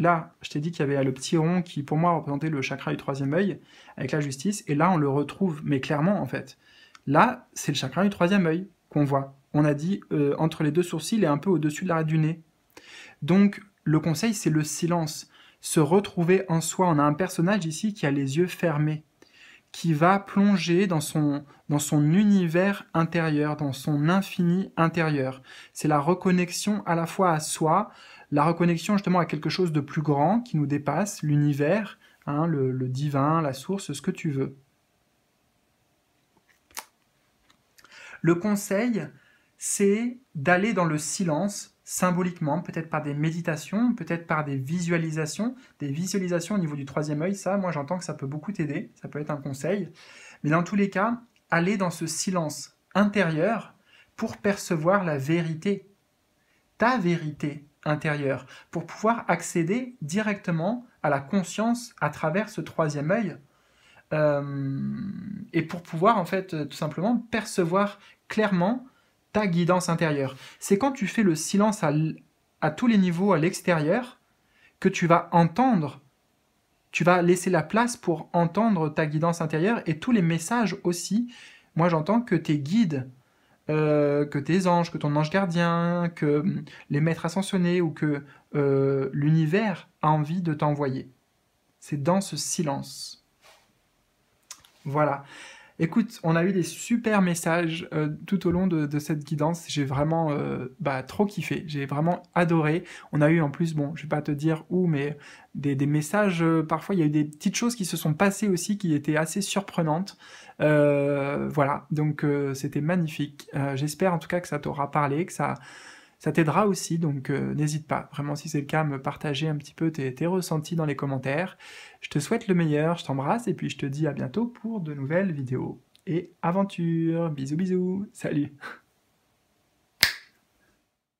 Là, je t'ai dit qu'il y avait le petit rond qui, pour moi, représentait le chakra du troisième œil avec la justice. Et là, on le retrouve, mais clairement, en fait. Là, c'est le chakra du troisième œil qu'on voit. On a dit euh, entre les deux sourcils et un peu au-dessus de l'arête du nez. Donc, le conseil, c'est le silence. Se retrouver en soi. On a un personnage ici qui a les yeux fermés, qui va plonger dans son, dans son univers intérieur, dans son infini intérieur. C'est la reconnexion à la fois à soi, la reconnexion justement à quelque chose de plus grand qui nous dépasse, l'univers, hein, le, le divin, la source, ce que tu veux. Le conseil, c'est d'aller dans le silence symboliquement, peut-être par des méditations, peut-être par des visualisations. Des visualisations au niveau du troisième œil, ça, moi j'entends que ça peut beaucoup t'aider, ça peut être un conseil. Mais dans tous les cas, aller dans ce silence intérieur pour percevoir la vérité, ta vérité, intérieur, pour pouvoir accéder directement à la conscience à travers ce troisième œil, euh, et pour pouvoir en fait euh, tout simplement percevoir clairement ta guidance intérieure. C'est quand tu fais le silence à, à tous les niveaux à l'extérieur que tu vas entendre, tu vas laisser la place pour entendre ta guidance intérieure et tous les messages aussi. Moi j'entends que tes guides, euh, que tes anges, que ton ange gardien, que hum, les maîtres ascensionnés ou que euh, l'univers a envie de t'envoyer. C'est dans ce silence. Voilà. Écoute, on a eu des super messages euh, tout au long de, cette guidance. J'ai vraiment euh, bah, trop kiffé. J'ai vraiment adoré. On a eu en plus, bon, je vais pas te dire où, mais des, messages. Euh, parfois, il y a eu des petites choses qui se sont passées aussi qui étaient assez surprenantes. voilà, donc c'était magnifique. J'espère en tout cas que ça t'aura parlé, que ça ça t'aidera aussi, donc euh, n'hésite pas. Vraiment, si c'est le cas, me partager un petit peu tes, tes ressentis dans les commentaires. Je te souhaite le meilleur, je t'embrasse et puis je te dis à bientôt pour de nouvelles vidéos et aventures. Bisous bisous, salut